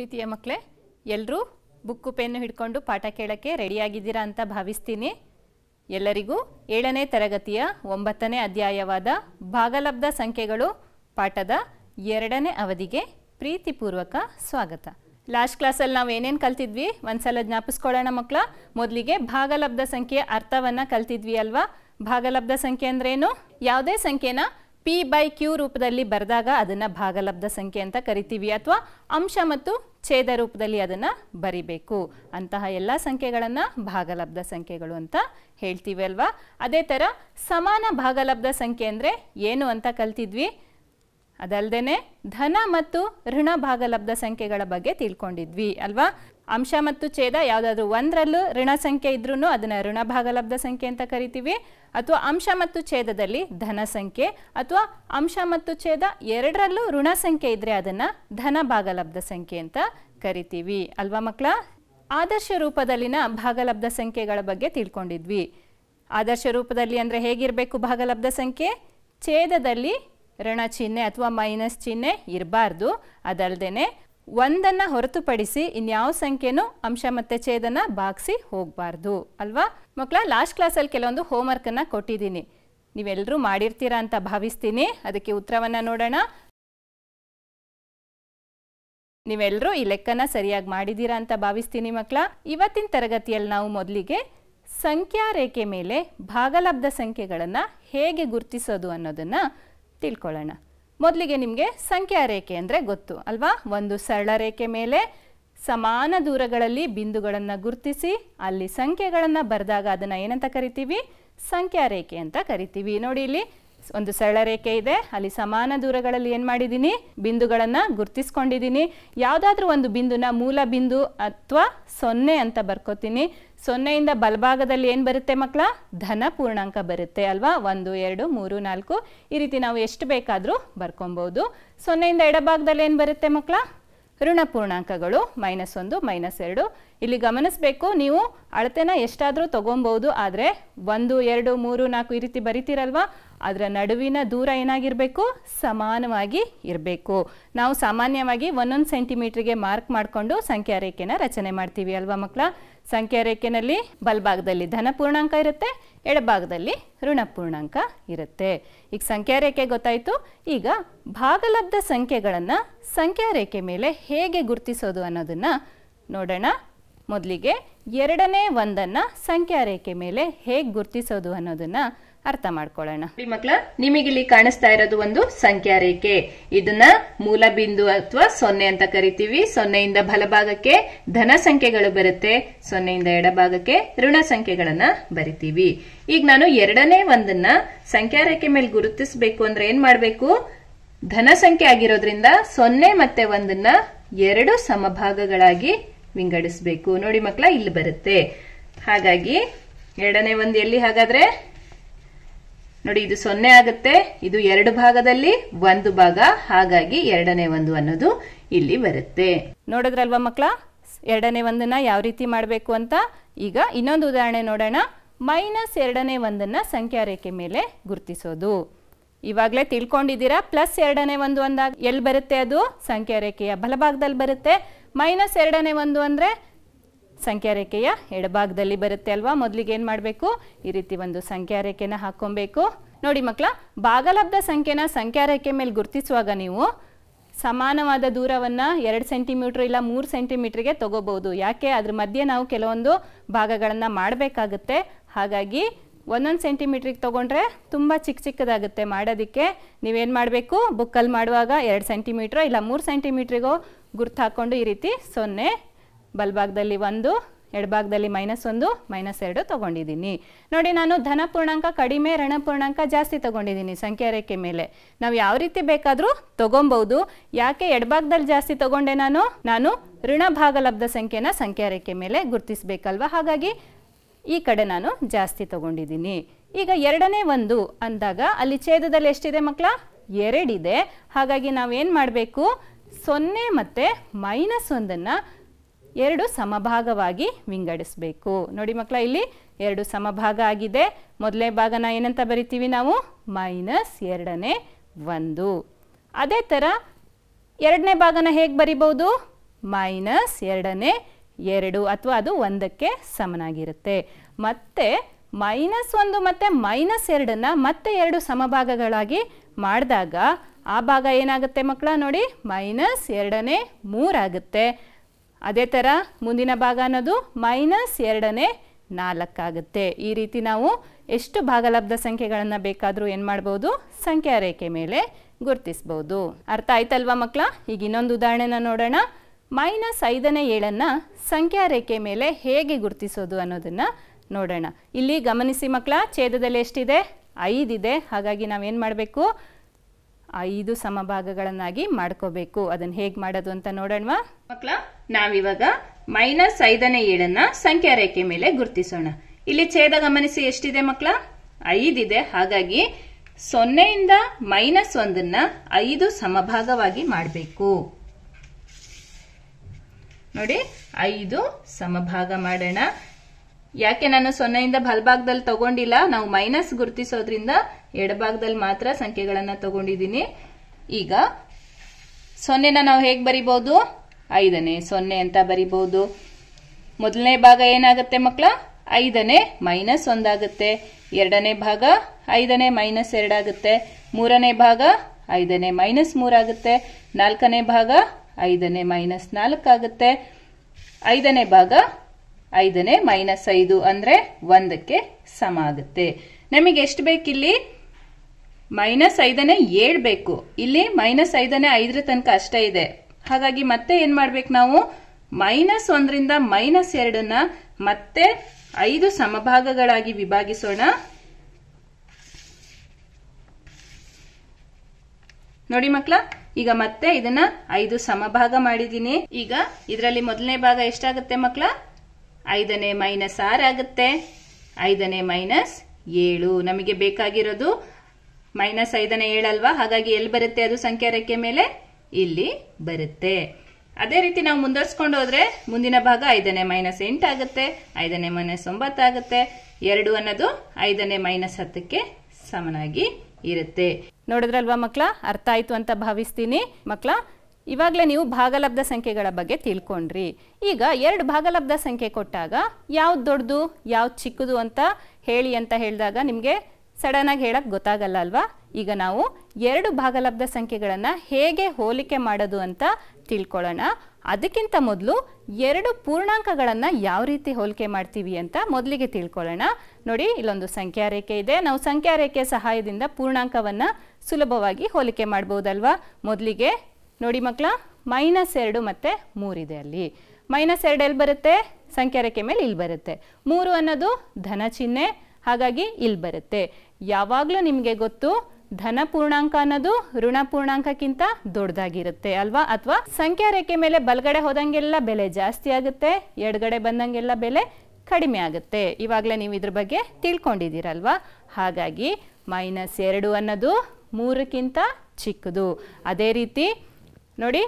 ಪ್ರೀತಿಯ ಮಕ್ಕಳೇ ಎಲ್ಲರೂ ಬುಕ್ಕು ಪೆನ್ನು ಹಿಡ್ಕೊಂಡು ಪಾಠ ಕೇಳೋಕ್ಕೆ ರೆಡಿಯಾಗಿದ್ದೀರಾ ಅಂತ ಭಾವಿಸ್ತೀನಿ ಎಲ್ಲರಿಗೂ ಏಳನೇ ತರಗತಿಯ ಒಂಬತ್ತನೇ ಅಧ್ಯಾಯವಾದ ಭಾಗಲಬ್ಧ ಸಂಖ್ಯೆಗಳು ಪಾಠದ ಎರಡನೇ ಅವಧಿಗೆ ಪ್ರೀತಿಪೂರ್ವಕ ಸ್ವಾಗತ ಲಾಸ್ಟ್ ಕ್ಲಾಸಲ್ಲಿ ನಾವು ಏನೇನು ಕಲ್ತಿದ್ವಿ ಒಂದ್ಸಲ ಜ್ಞಾಪಿಸ್ಕೊಳ್ಳೋಣ ಮಕ್ಕಳ ಮೊದಲಿಗೆ ಭಾಗಲಬ್ಧ ಸಂಖ್ಯೆಯ ಅರ್ಥವನ್ನು ಕಲ್ತಿದ್ವಿ ಅಲ್ವಾ ಭಾಗಲಬ್ಧ ಸಂಖ್ಯೆ ಅಂದ್ರೇನು ಯಾವುದೇ ಸಂಖ್ಯೆನ ಪಿ ಬೈ ಕ್ಯೂ ರೂಪದಲ್ಲಿ ಬರೆದಾಗ ಅದನ್ನು ಭಾಗಲಬ್ಧ ಸಂಖ್ಯೆ ಅಂತ ಕರಿತೀವಿ ಅಥವಾ ಅಂಶ ಮತ್ತು ಛೇದ ರೂಪದಲ್ಲಿ ಅದನ್ನು ಬರಿಬೇಕು ಅಂತಹ ಎಲ್ಲ ಸಂಖ್ಯೆಗಳನ್ನು ಭಾಗಲಬ್ಧ ಸಂಖ್ಯೆಗಳು ಅಂತ ಹೇಳ್ತೀವಿ ಅಲ್ವಾ ಅದೇ ಥರ ಸಮಾನ ಭಾಗಲಬ್ಧ ಸಂಖ್ಯೆ ಅಂದರೆ ಏನು ಅಂತ ಕಲ್ತಿದ್ವಿ ಅದಲ್ಲದೆ ಧನ ಮತ್ತು ಋಣ ಭಾಗಲಬ್ಧ ಸಂಖ್ಯೆಗಳ ಬಗ್ಗೆ ತಿಳ್ಕೊಂಡಿದ್ವಿ ಅಲ್ವಾ ಅಂಶ ಮತ್ತು ಛೇದ ಯಾವುದಾದ್ರೂ ಒಂದರಲ್ಲೂ ಋಣ ಸಂಖ್ಯೆ ಇದ್ರೂ ಅದನ್ನು ಋಣ ಭಾಗಲಬ್ಧ ಸಂಖ್ಯೆ ಅಂತ ಕರಿತೀವಿ ಅಥವಾ ಅಂಶ ಮತ್ತು ಛೇದದಲ್ಲಿ ಧನ ಸಂಖ್ಯೆ ಅಥವಾ ಅಂಶ ಮತ್ತು ಛೇದ ಎರಡರಲ್ಲೂ ಋಣ ಸಂಖ್ಯೆ ಇದ್ದರೆ ಅದನ್ನು ಧನ ಭಾಗಲಬ್ಧ ಸಂಖ್ಯೆ ಅಂತ ಕರಿತೀವಿ ಅಲ್ವಾ ಮಕ್ಕಳ ಆದರ್ಶ ರೂಪದಲ್ಲಿನ ಭಾಗಲಬ್ಧ ಸಂಖ್ಯೆಗಳ ಬಗ್ಗೆ ತಿಳ್ಕೊಂಡಿದ್ವಿ ಆದರ್ಶ ರೂಪದಲ್ಲಿ ಅಂದರೆ ಹೇಗಿರಬೇಕು ಭಾಗಲಬ್ಧ ಸಂಖ್ಯೆ ಛೇದದಲ್ಲಿ ಋಣ ಚಿಹ್ನೆ ಅಥವಾ ಮೈನಸ್ ಚಿಹ್ನೆ ಇರಬಾರ್ದು ಅದಲ್ಲದೆ ಒಂದನ್ನು ಹೊರತುಪಡಿಸಿ ಇನ್ಯಾವ ಸಂಖ್ಯೆನೂ ಅಂಶ ಮತ್ತು ಛೇದನ ಬಾಗಿಸಿ ಹೋಗಬಾರ್ದು ಅಲ್ವಾ ಮಕ್ಕಳ ಲಾಸ್ಟ್ ಕ್ಲಾಸಲ್ಲಿ ಕೆಲವೊಂದು ಹೋಮ್ವರ್ಕನ್ನು ಕೊಟ್ಟಿದ್ದೀನಿ ನೀವೆಲ್ಲರೂ ಮಾಡಿರ್ತೀರಾ ಅಂತ ಭಾವಿಸ್ತೀನಿ ಅದಕ್ಕೆ ಉತ್ತರವನ್ನು ನೋಡೋಣ ನೀವೆಲ್ಲರೂ ಈ ಲೆಕ್ಕನ ಸರಿಯಾಗಿ ಮಾಡಿದ್ದೀರಾ ಅಂತ ಭಾವಿಸ್ತೀನಿ ಮಕ್ಕಳ ಇವತ್ತಿನ ತರಗತಿಯಲ್ಲಿ ನಾವು ಮೊದಲಿಗೆ ಸಂಖ್ಯಾ ರೇಖೆ ಮೇಲೆ ಭಾಗಲಬ್ಧ ಸಂಖ್ಯೆಗಳನ್ನು ಹೇಗೆ ಗುರುತಿಸೋದು ಅನ್ನೋದನ್ನು ತಿಳ್ಕೊಳ್ಳೋಣ ಮೊದಲಿಗೆ ನಿಮಗೆ ಸಂಖ್ಯಾ ರೇಖೆ ಅಂದರೆ ಗೊತ್ತು ಅಲ್ವಾ ಒಂದು ಸರಳ ರೇಖೆ ಮೇಲೆ ಸಮಾನ ದೂರಗಳಲ್ಲಿ ಬಿಂದುಗಳನ್ನು ಗುರುತಿಸಿ ಅಲ್ಲಿ ಸಂಖ್ಯೆಗಳನ್ನು ಬರೆದಾಗ ಅದನ್ನು ಏನಂತ ಕರಿತೀವಿ ಸಂಖ್ಯಾ ರೇಖೆ ಅಂತ ಕರಿತೀವಿ ನೋಡಿ ಇಲ್ಲಿ ಒಂದು ಸರಳ ರೇಖೆ ಇದೆ ಅಲ್ಲಿ ಸಮಾನ ದೂರಗಳಲ್ಲಿ ಏನು ಮಾಡಿದ್ದೀನಿ ಬಿಂದುಗಳನ್ನು ಗುರ್ತಿಸ್ಕೊಂಡಿದ್ದೀನಿ ಯಾವುದಾದ್ರೂ ಒಂದು ಬಿಂದುನ ಮೂಲ ಬಿಂದು ಅಥವಾ ಸೊನ್ನೆ ಅಂತ ಬರ್ಕೋತೀನಿ ಸೊನ್ನೆಯಿಂದ ಬಲಭಾಗದಲ್ಲಿ ಏನು ಬರುತ್ತೆ ಮಕ್ಕಳ ಧನ ಪೂರ್ಣಾಂಕ ಬರುತ್ತೆ ಅಲ್ವಾ ಒಂದು ಎರಡು ಮೂರು ನಾಲ್ಕು ಈ ರೀತಿ ನಾವು ಎಷ್ಟು ಬೇಕಾದರೂ ಬರ್ಕೊಬೋದು ಸೊನ್ನೆಯಿಂದ ಎಡಭಾಗದಲ್ಲಿ ಏನು ಬರುತ್ತೆ ಮಕ್ಕಳ ಋಣ ಪೂರ್ಣಾಂಕಗಳು ಮೈನಸ್ ಒಂದು ಮೈನಸ್ ಎರಡು ಇಲ್ಲಿ ಗಮನಿಸಬೇಕು ನೀವು ಅಳತೆನ ಎಷ್ಟಾದರೂ ತೊಗೊಬೋದು ಆದರೆ ಒಂದು ಎರಡು ಮೂರು ನಾಲ್ಕು ಈ ರೀತಿ ಬರಿತೀರಲ್ವಾ ಅದರ ನಡುವಿನ ದೂರ ಏನಾಗಿರಬೇಕು ಸಮಾನವಾಗಿ ಇರಬೇಕು ನಾವು ಸಾಮಾನ್ಯವಾಗಿ ಒಂದೊಂದು ಸೆಂಟಿಮೀಟ್ರಿಗೆ ಮಾರ್ಕ್ ಮಾಡಿಕೊಂಡು ಸಂಖ್ಯಾ ರೇಖೆನ ರಚನೆ ಮಾಡ್ತೀವಿ ಅಲ್ವಾ ಮಕ್ಕಳ ಸಂಖ್ಯಾ ರೇಖೆನಲ್ಲಿ ಬಲಭಾಗದಲ್ಲಿ ಧನ ಪೂರ್ಣಾಂಕ ಇರುತ್ತೆ ಎಡಭಾಗದಲ್ಲಿ ಋಣ ಪೂರ್ಣಾಂಕ ಇರುತ್ತೆ ಈಗ ಸಂಖ್ಯಾ ರೇಖೆ ಗೊತ್ತಾಯಿತು ಈಗ ಭಾಗಲಬ್ಧ ಸಂಖ್ಯೆಗಳನ್ನು ಸಂಖ್ಯಾ ರೇಖೆ ಮೇಲೆ ಹೇಗೆ ಗುರುತಿಸೋದು ಅನ್ನೋದನ್ನು ನೋಡೋಣ ಮೊದಲಿಗೆ ಎರಡನೇ ಒಂದನ್ನು ಸಂಖ್ಯಾ ರೇಖೆ ಮೇಲೆ ಹೇಗೆ ಗುರುತಿಸೋದು ಅನ್ನೋದನ್ನು ಅರ್ಥ ಮಾಡ್ಕೊಳ್ಳೋಣ ಮಕ್ಕಳ ನಿಮಗಿಲ್ಲಿ ಕಾಣಿಸ್ತಾ ಇರೋದು ಒಂದು ಸಂಖ್ಯಾ ರೇಖೆ ಇದನ್ನ ಮೂಲ ಬಿಂದು ಅಥವಾ ಸೊನ್ನೆ ಅಂತ ಕರಿತೀವಿ ಸೊನ್ನೆಯಿಂದ ಬಲಭಾಗಕ್ಕೆ ಧನ ಸಂಖ್ಯೆಗಳು ಬರುತ್ತೆ ಸೊನ್ನೆಯಿಂದ ಎಡಭಾಗಕ್ಕೆ ಋಣ ಸಂಖ್ಯೆಗಳನ್ನ ಬರಿತೀವಿ ಈಗ ನಾನು ಎರಡನೇ ಒಂದನ್ನ ಸಂಖ್ಯಾ ರೇಖೆ ಮೇಲೆ ಗುರುತಿಸಬೇಕು ಅಂದ್ರೆ ಏನ್ ಮಾಡ್ಬೇಕು ಧನ ಸಂಖ್ಯೆ ಆಗಿರೋದ್ರಿಂದ ಸೊನ್ನೆ ಮತ್ತೆ ಒಂದನ್ನ ಎರಡು ಸಮಭಾಗಗಳಾಗಿ ವಿಂಗಡಿಸಬೇಕು ನೋಡಿ ಮಕ್ಕಳ ಇಲ್ಲಿ ಬರುತ್ತೆ ಹಾಗಾಗಿ ಎರಡನೇ ಒಂದು ಎಲ್ಲಿ ಹಾಗಾದ್ರೆ ನೋಡಿ ಇದು ಸೊನ್ನೆ ಆಗುತ್ತೆ ಇದು ಎರಡು ಭಾಗದಲ್ಲಿ ಒಂದು ಭಾಗ ಹಾಗಾಗಿ ಎರಡನೇ ಒಂದು ಅನ್ನೋದು ಇಲ್ಲಿ ಬರುತ್ತೆ ನೋಡಿದ್ರಲ್ವಾ ಮಕ್ಕಳ ಎರಡನೇ ಒಂದನ್ನ ಯಾವ ರೀತಿ ಮಾಡಬೇಕು ಅಂತ ಈಗ ಇನ್ನೊಂದು ಉದಾಹರಣೆ ನೋಡೋಣ ಮೈನಸ್ ಎರಡನೇ ಒಂದನ್ನ ಸಂಖ್ಯಾ ರೇಖೆ ಮೇಲೆ ಗುರುತಿಸೋದು ಇವಾಗಲೇ ತಿಳ್ಕೊಂಡಿದ್ದೀರಾ ಪ್ಲಸ್ ಎರಡನೇ ಒಂದು ಅಂದಾಗ ಎಲ್ಲಿ ಬರುತ್ತೆ ಅದು ಸಂಖ್ಯಾ ರೇಖೆಯ ಬಲಭಾಗದಲ್ಲಿ ಬರುತ್ತೆ ಮೈನಸ್ ಎರಡನೇ ಒಂದು ಅಂದರೆ ಸಂಖ್ಯಾ ರೇಖೆಯ ಎಡಭಾಗದಲ್ಲಿ ಬರುತ್ತೆ ಅಲ್ವಾ ಮೊದಲಿಗೆ ಏನು ಮಾಡಬೇಕು ಈ ರೀತಿ ಒಂದು ಸಂಖ್ಯಾ ರೇಖೆನ ಹಾಕ್ಕೊಬೇಕು ನೋಡಿ ಮಕ್ಕಳ ಭಾಗಲಬ್ಧ ಸಂಖ್ಯೆನ ಸಂಖ್ಯಾ ರೇಖೆ ಮೇಲೆ ಗುರುತಿಸುವಾಗ ನೀವು ಸಮಾನವಾದ ದೂರವನ್ನು ಎರಡು ಸೆಂಟಿಮೀಟ್ರ್ ಇಲ್ಲ ಮೂರು ಸೆಂಟಿಮೀಟ್ರಿಗೆ ತಗೋಬಹುದು ಯಾಕೆ ಅದ್ರ ಮಧ್ಯೆ ನಾವು ಕೆಲವೊಂದು ಭಾಗಗಳನ್ನು ಮಾಡಬೇಕಾಗುತ್ತೆ ಹಾಗಾಗಿ ಒಂದೊಂದು ಸೆಂಟಿಮೀಟ್ರಿಗೆ ತೊಗೊಂಡ್ರೆ ತುಂಬ ಚಿಕ್ಕ ಚಿಕ್ಕದಾಗುತ್ತೆ ಮಾಡೋದಕ್ಕೆ ನೀವೇನು ಮಾಡಬೇಕು ಬುಕ್ಕಲ್ಲಿ ಮಾಡುವಾಗ ಎರಡು ಸೆಂಟಿಮೀಟ್ರ್ ಇಲ್ಲ ಮೂರು ಸೆಂಟಿಮೀಟ್ರಿಗೋ ಗುರ್ತು ಹಾಕ್ಕೊಂಡು ಈ ರೀತಿ ಸೊನ್ನೆ ಬಲಭಾಗದಲ್ಲಿ ಒಂದು ಎಡಭಾಗದಲ್ಲಿ ಮೈನಸ್ ಒಂದು ಮೈನಸ್ ಎರಡು ತೊಗೊಂಡಿದ್ದೀನಿ ನೋಡಿ ನಾನು ಧನ ಪೂರ್ಣಾಂಕ ಕಡಿಮೆ ಋಣಪೂರ್ಣಾಂಕ ಜಾಸ್ತಿ ತೊಗೊಂಡಿದ್ದೀನಿ ಸಂಖ್ಯಾ ರೇಖೆ ಮೇಲೆ ನಾವು ಯಾವ ರೀತಿ ಬೇಕಾದರೂ ತೊಗೊಬಹುದು ಯಾಕೆ ಎಡಭಾಗದಲ್ಲಿ ಜಾಸ್ತಿ ತೊಗೊಂಡೆ ನಾನು ನಾನು ಋಣ ಭಾಗಲಬ್ಧ ಸಂಖ್ಯೆನ ಸಂಖ್ಯಾ ರೇಖೆ ಮೇಲೆ ಗುರುತಿಸಬೇಕಲ್ವಾ ಹಾಗಾಗಿ ಈ ಕಡೆ ನಾನು ಜಾಸ್ತಿ ತೊಗೊಂಡಿದ್ದೀನಿ ಈಗ ಎರಡನೇ ಒಂದು ಅಂದಾಗ ಅಲ್ಲಿ ಛೇದದಲ್ಲಿ ಎಷ್ಟಿದೆ ಮಕ್ಕಳ ಎರಡಿದೆ ಹಾಗಾಗಿ ನಾವೇನು ಮಾಡಬೇಕು ಸೊನ್ನೆ ಮತ್ತು ಮೈನಸ್ ಒಂದನ್ನು ಎರಡು ಸಮಭಾಗವಾಗಿ ವಿಂಗಡಿಸಬೇಕು ನೋಡಿ ಮಕ್ಕಳ ಇಲ್ಲಿ ಎರಡು ಸಮಭಾಗ ಆಗಿದೆ ಮೊದಲನೇ ಭಾಗನ ಏನಂತ ಬರಿತೀವಿ ನಾವು ಮೈನಸ್ ಎರಡನೇ ಒಂದು ಅದೇ ಥರ ಎರಡನೇ ಭಾಗನ ಹೇಗೆ ಬರಿಬೋದು ಮೈನಸ್ ಎರಡನೇ ಎರಡು ಅಥವಾ ಅದು ಒಂದಕ್ಕೆ ಸಮನಾಗಿರುತ್ತೆ ಮತ್ತೆ ಮೈನಸ್ ಒಂದು ಮತ್ತು ಮೈನಸ್ ಎರಡನ್ನು ಮತ್ತೆ ಎರಡು ಸಮಭಾಗಗಳಾಗಿ ಮಾಡಿದಾಗ ಆ ಭಾಗ ಏನಾಗುತ್ತೆ ಮಕ್ಕಳ ನೋಡಿ ಮೈನಸ್ ಎರಡನೇ ಮೂರಾಗುತ್ತೆ ಅದೇ ಥರ ಮುಂದಿನ ಭಾಗ ಅನ್ನೋದು ಮೈನಸ್ ಎರಡನೇ ನಾಲ್ಕಾಗುತ್ತೆ ಈ ರೀತಿ ನಾವು ಎಷ್ಟು ಭಾಗಲಬ್ಧ ಸಂಖ್ಯೆಗಳನ್ನು ಬೇಕಾದರೂ ಏನು ಮಾಡ್ಬೋದು ಸಂಖ್ಯಾ ರೇಖೆ ಮೇಲೆ ಗುರುತಿಸ್ಬೋದು ಅರ್ಥ ಆಯ್ತಲ್ವಾ ಮಕ್ಕಳ ಈಗ ಇನ್ನೊಂದು ಉದಾಹರಣೆನ ನೋಡೋಣ ಮೈನಸ್ ಐದನೇ ಏಳನ್ನು ಸಂಖ್ಯಾ ರೇಖೆ ಮೇಲೆ ಹೇಗೆ ಗುರುತಿಸೋದು ಅನ್ನೋದನ್ನು ನೋಡೋಣ ಇಲ್ಲಿ ಗಮನಿಸಿ ಮಕ್ಕಳ ಛೇದದಲ್ಲಿ ಎಷ್ಟಿದೆ ಐದಿದೆ ಹಾಗಾಗಿ ನಾವೇನು ಮಾಡಬೇಕು ಐದು ಸಮಭಾಗಗಳನ್ನಾಗಿ ಮಾಡ್ಕೋಬೇಕು ಅದನ್ನು ಹೇಗೆ ಮಾಡೋದು ಅಂತ ನೋಡೋಣವಾ ಮಕ್ಕಳ ನಾವಿವಾಗ ಮೈನಸ್ ಐದನೇ ಏಳನ್ನ ಸಂಖ್ಯಾ ರೇಖೆ ಮೇಲೆ ಗುರುತಿಸೋಣ ಇಲ್ಲಿ ಛೇದ ಗಮನಿಸಿ ಎಷ್ಟಿದೆ ಮಕ್ಕಳ ಐದಿದೆ ಹಾಗಾಗಿ ಸೊನ್ನೆಯಿಂದ ಮೈನಸ್ ಒಂದನ್ನ ಐದು ಸಮಭಾಗವಾಗಿ ಮಾಡಬೇಕು ನೋಡಿ ಐದು ಸಮಭಾಗ ಮಾಡೋಣ ಯಾಕೆ ನಾನು ಸೊನ್ನೆಯಿಂದ ಬಲಭಾಗದಲ್ಲಿ ತಗೊಂಡಿಲ್ಲ ನಾವು ಮೈನಸ್ ಗುರುತಿಸೋದ್ರಿಂದ ಎಡಭಾಗದಲ್ಲಿ ಮಾತ್ರ ಸಂಖ್ಯೆಗಳನ್ನ ತಗೊಂಡಿದ್ದೀನಿ ಈಗ ಸೊನ್ನೆನ ನಾವು ಹೇಗೆ ಬರಿಬಹುದು ಐದನೇ ಸೊನ್ನೆ ಅಂತ ಬರಿಬಹುದು ಮೊದಲನೇ ಭಾಗ ಏನಾಗುತ್ತೆ ಮಕ್ಕಳ ಐದನೇ ಮೈನಸ್ ಒಂದಾಗುತ್ತೆ ಎರಡನೇ ಭಾಗ ಐದನೇ ಮೈನಸ್ ಎರಡಾಗುತ್ತೆ ಮೂರನೇ ಭಾಗ ಐದನೇ ಮೈನಸ್ ಮೂರಾಗುತ್ತೆ ನಾಲ್ಕನೇ ಭಾಗ ಐದನೇ ಮೈನಸ್ ನಾಲ್ಕಾಗುತ್ತೆ ಐದನೇ ಭಾಗ ಐದನೇ ಮೈನಸ್ ಐದು ಅಂದ್ರೆ ಒಂದಕ್ಕೆ ಸಮ ಆಗುತ್ತೆ ನಮಗೆ ಎಷ್ಟು ಬೇಕಿಲ್ಲಿ ಮೈನಸ್ ಐದನೇ ಏಳು ಬೇಕು ಇಲ್ಲಿ ಮೈನಸ್ ಐದನೇ ಐದರ ತನಕ ಅಷ್ಟೇ ಇದೆ ಹಾಗಾಗಿ ಮತ್ತೆ ಏನ್ ಮಾಡ್ಬೇಕು ನಾವು ಮೈನಸ್ ಒಂದರಿಂದ ಮೈನಸ್ ಎರಡನ್ನ ಮತ್ತೆ ಐದು ಸಮಭಾಗಗಳಾಗಿ ವಿಭಾಗಿಸೋಣ ನೋಡಿ ಮಕ್ಕಳ ಈಗ ಮತ್ತೆ ಇದನ್ನ ಐದು ಸಮಭಾಗ ಮಾಡಿದ್ದೀನಿ ಈಗ ಇದರಲ್ಲಿ ಮೊದಲನೇ ಭಾಗ ಎಷ್ಟಾಗುತ್ತೆ ಮಕ್ಕಳ ಐದನೇ ಮೈನಸ್ ಆರ್ ಆಗುತ್ತೆ ಐದನೇ ಮೈನಸ್ ಏಳು ನಮಗೆ ಬೇಕಾಗಿರೋದು ಮೈನಸ್ ಐದನೇ ಏಳಲ್ವಾ ಹಾಗಾಗಿ ಎಲ್ಲಿ ಬರುತ್ತೆ ಅದು ಸಂಖ್ಯಾರಕ್ಕೆ ಮೇಲೆ ಇಲ್ಲಿ ಬರುತ್ತೆ ಅದೇ ರೀತಿ ನಾವು ಮುಂದುವರ್ಸ್ಕೊಂಡು ಹೋದ್ರೆ ಮುಂದಿನ ಭಾಗ ಐದನೇ ಮೈನಸ್ ಆಗುತ್ತೆ ಐದನೇ ಮೈನಸ್ ಆಗುತ್ತೆ ಎರಡು ಅನ್ನೋದು ಐದನೇ ಮೈನಸ್ ಹತ್ತಕ್ಕೆ ಸಮನಾಗಿ ಇರುತ್ತೆ ನೋಡಿದ್ರಲ್ವಾ ಮಕ್ಳ ಅರ್ಥ ಆಯ್ತು ಅಂತ ಭಾವಿಸ್ತೀನಿ ಮಕ್ಳ ಇವಾಗಲೇ ನೀವು ಭಾಗಲಬ್ಧ ಸಂಖ್ಯೆಗಳ ಬಗ್ಗೆ ತಿಳ್ಕೊಂಡ್ರಿ ಈಗ ಎರಡು ಭಾಗಲಬ್ಧ ಸಂಖ್ಯೆ ಕೊಟ್ಟಾಗ ಯಾವ್ದು ದೊಡ್ಡದು ಯಾವ್ದು ಚಿಕ್ಕದು ಅಂತ ಹೇಳಿ ಅಂತ ಹೇಳಿದಾಗ ನಿಮಗೆ ಆಗಿ ಹೇಳಕ್ ಗೊತ್ತಾಗಲ್ಲ ಅಲ್ವಾ ಈಗ ನಾವು ಎರಡು ಭಾಗಲಬ್ಧ ಸಂಖ್ಯೆಗಳನ್ನು ಹೇಗೆ ಹೋಲಿಕೆ ಮಾಡೋದು ಅಂತ ತಿಳ್ಕೊಳ್ಳೋಣ ಅದಕ್ಕಿಂತ ಮೊದಲು ಎರಡು ಪೂರ್ಣಾಂಕಗಳನ್ನು ಯಾವ ರೀತಿ ಹೋಲಿಕೆ ಮಾಡ್ತೀವಿ ಅಂತ ಮೊದಲಿಗೆ ತಿಳ್ಕೊಳ್ಳೋಣ ನೋಡಿ ಇಲ್ಲೊಂದು ಸಂಖ್ಯಾ ರೇಖೆ ಇದೆ ನಾವು ಸಂಖ್ಯಾ ರೇಖೆ ಸಹಾಯದಿಂದ ಪೂರ್ಣಾಂಕವನ್ನು ಸುಲಭವಾಗಿ ಹೋಲಿಕೆ ಮಾಡ್ಬೋದಲ್ವಾ ಮೊದಲಿಗೆ ನೋಡಿ ಮಕ್ಕಳ ಮೈನಸ್ ಎರಡು ಮತ್ತು ಮೂರಿದೆ ಅಲ್ಲಿ ಮೈನಸ್ ಎರಡು ಎಲ್ಲಿ ಬರುತ್ತೆ ಸಂಖ್ಯಾ ರೇಖೆ ಮೇಲೆ ಇಲ್ಲಿ ಬರುತ್ತೆ ಮೂರು ಅನ್ನೋದು ಧನ ಚಿಹ್ನೆ ಹಾಗಾಗಿ ಇಲ್ಲಿ ಬರುತ್ತೆ ಯಾವಾಗಲೂ ನಿಮಗೆ ಗೊತ್ತು ಧನ ಪೂರ್ಣಾಂಕ ಅನ್ನೋದು ಋಣ ಪೂರ್ಣಾಂಕಕ್ಕಿಂತ ದೊಡ್ಡದಾಗಿರುತ್ತೆ ಅಲ್ವಾ ಅಥವಾ ಸಂಖ್ಯಾ ರೇಖೆ ಮೇಲೆ ಬಲಗಡೆ ಹೋದಂಗೆಲ್ಲ ಬೆಲೆ ಜಾಸ್ತಿ ಆಗುತ್ತೆ ಎಡಗಡೆ ಬಂದಂಗೆಲ್ಲ ಬೆಲೆ ಕಡಿಮೆ ಆಗುತ್ತೆ ಇವಾಗಲೇ ನೀವು ಇದ್ರ ಬಗ್ಗೆ ತಿಳ್ಕೊಂಡಿದ್ದೀರಲ್ವಾ ಹಾಗಾಗಿ ಮೈನಸ್ ಎರಡು ಅನ್ನೋದು ಮೂರಕ್ಕಿಂತ ಚಿಕ್ಕದು ಅದೇ ರೀತಿ ನೋಡಿ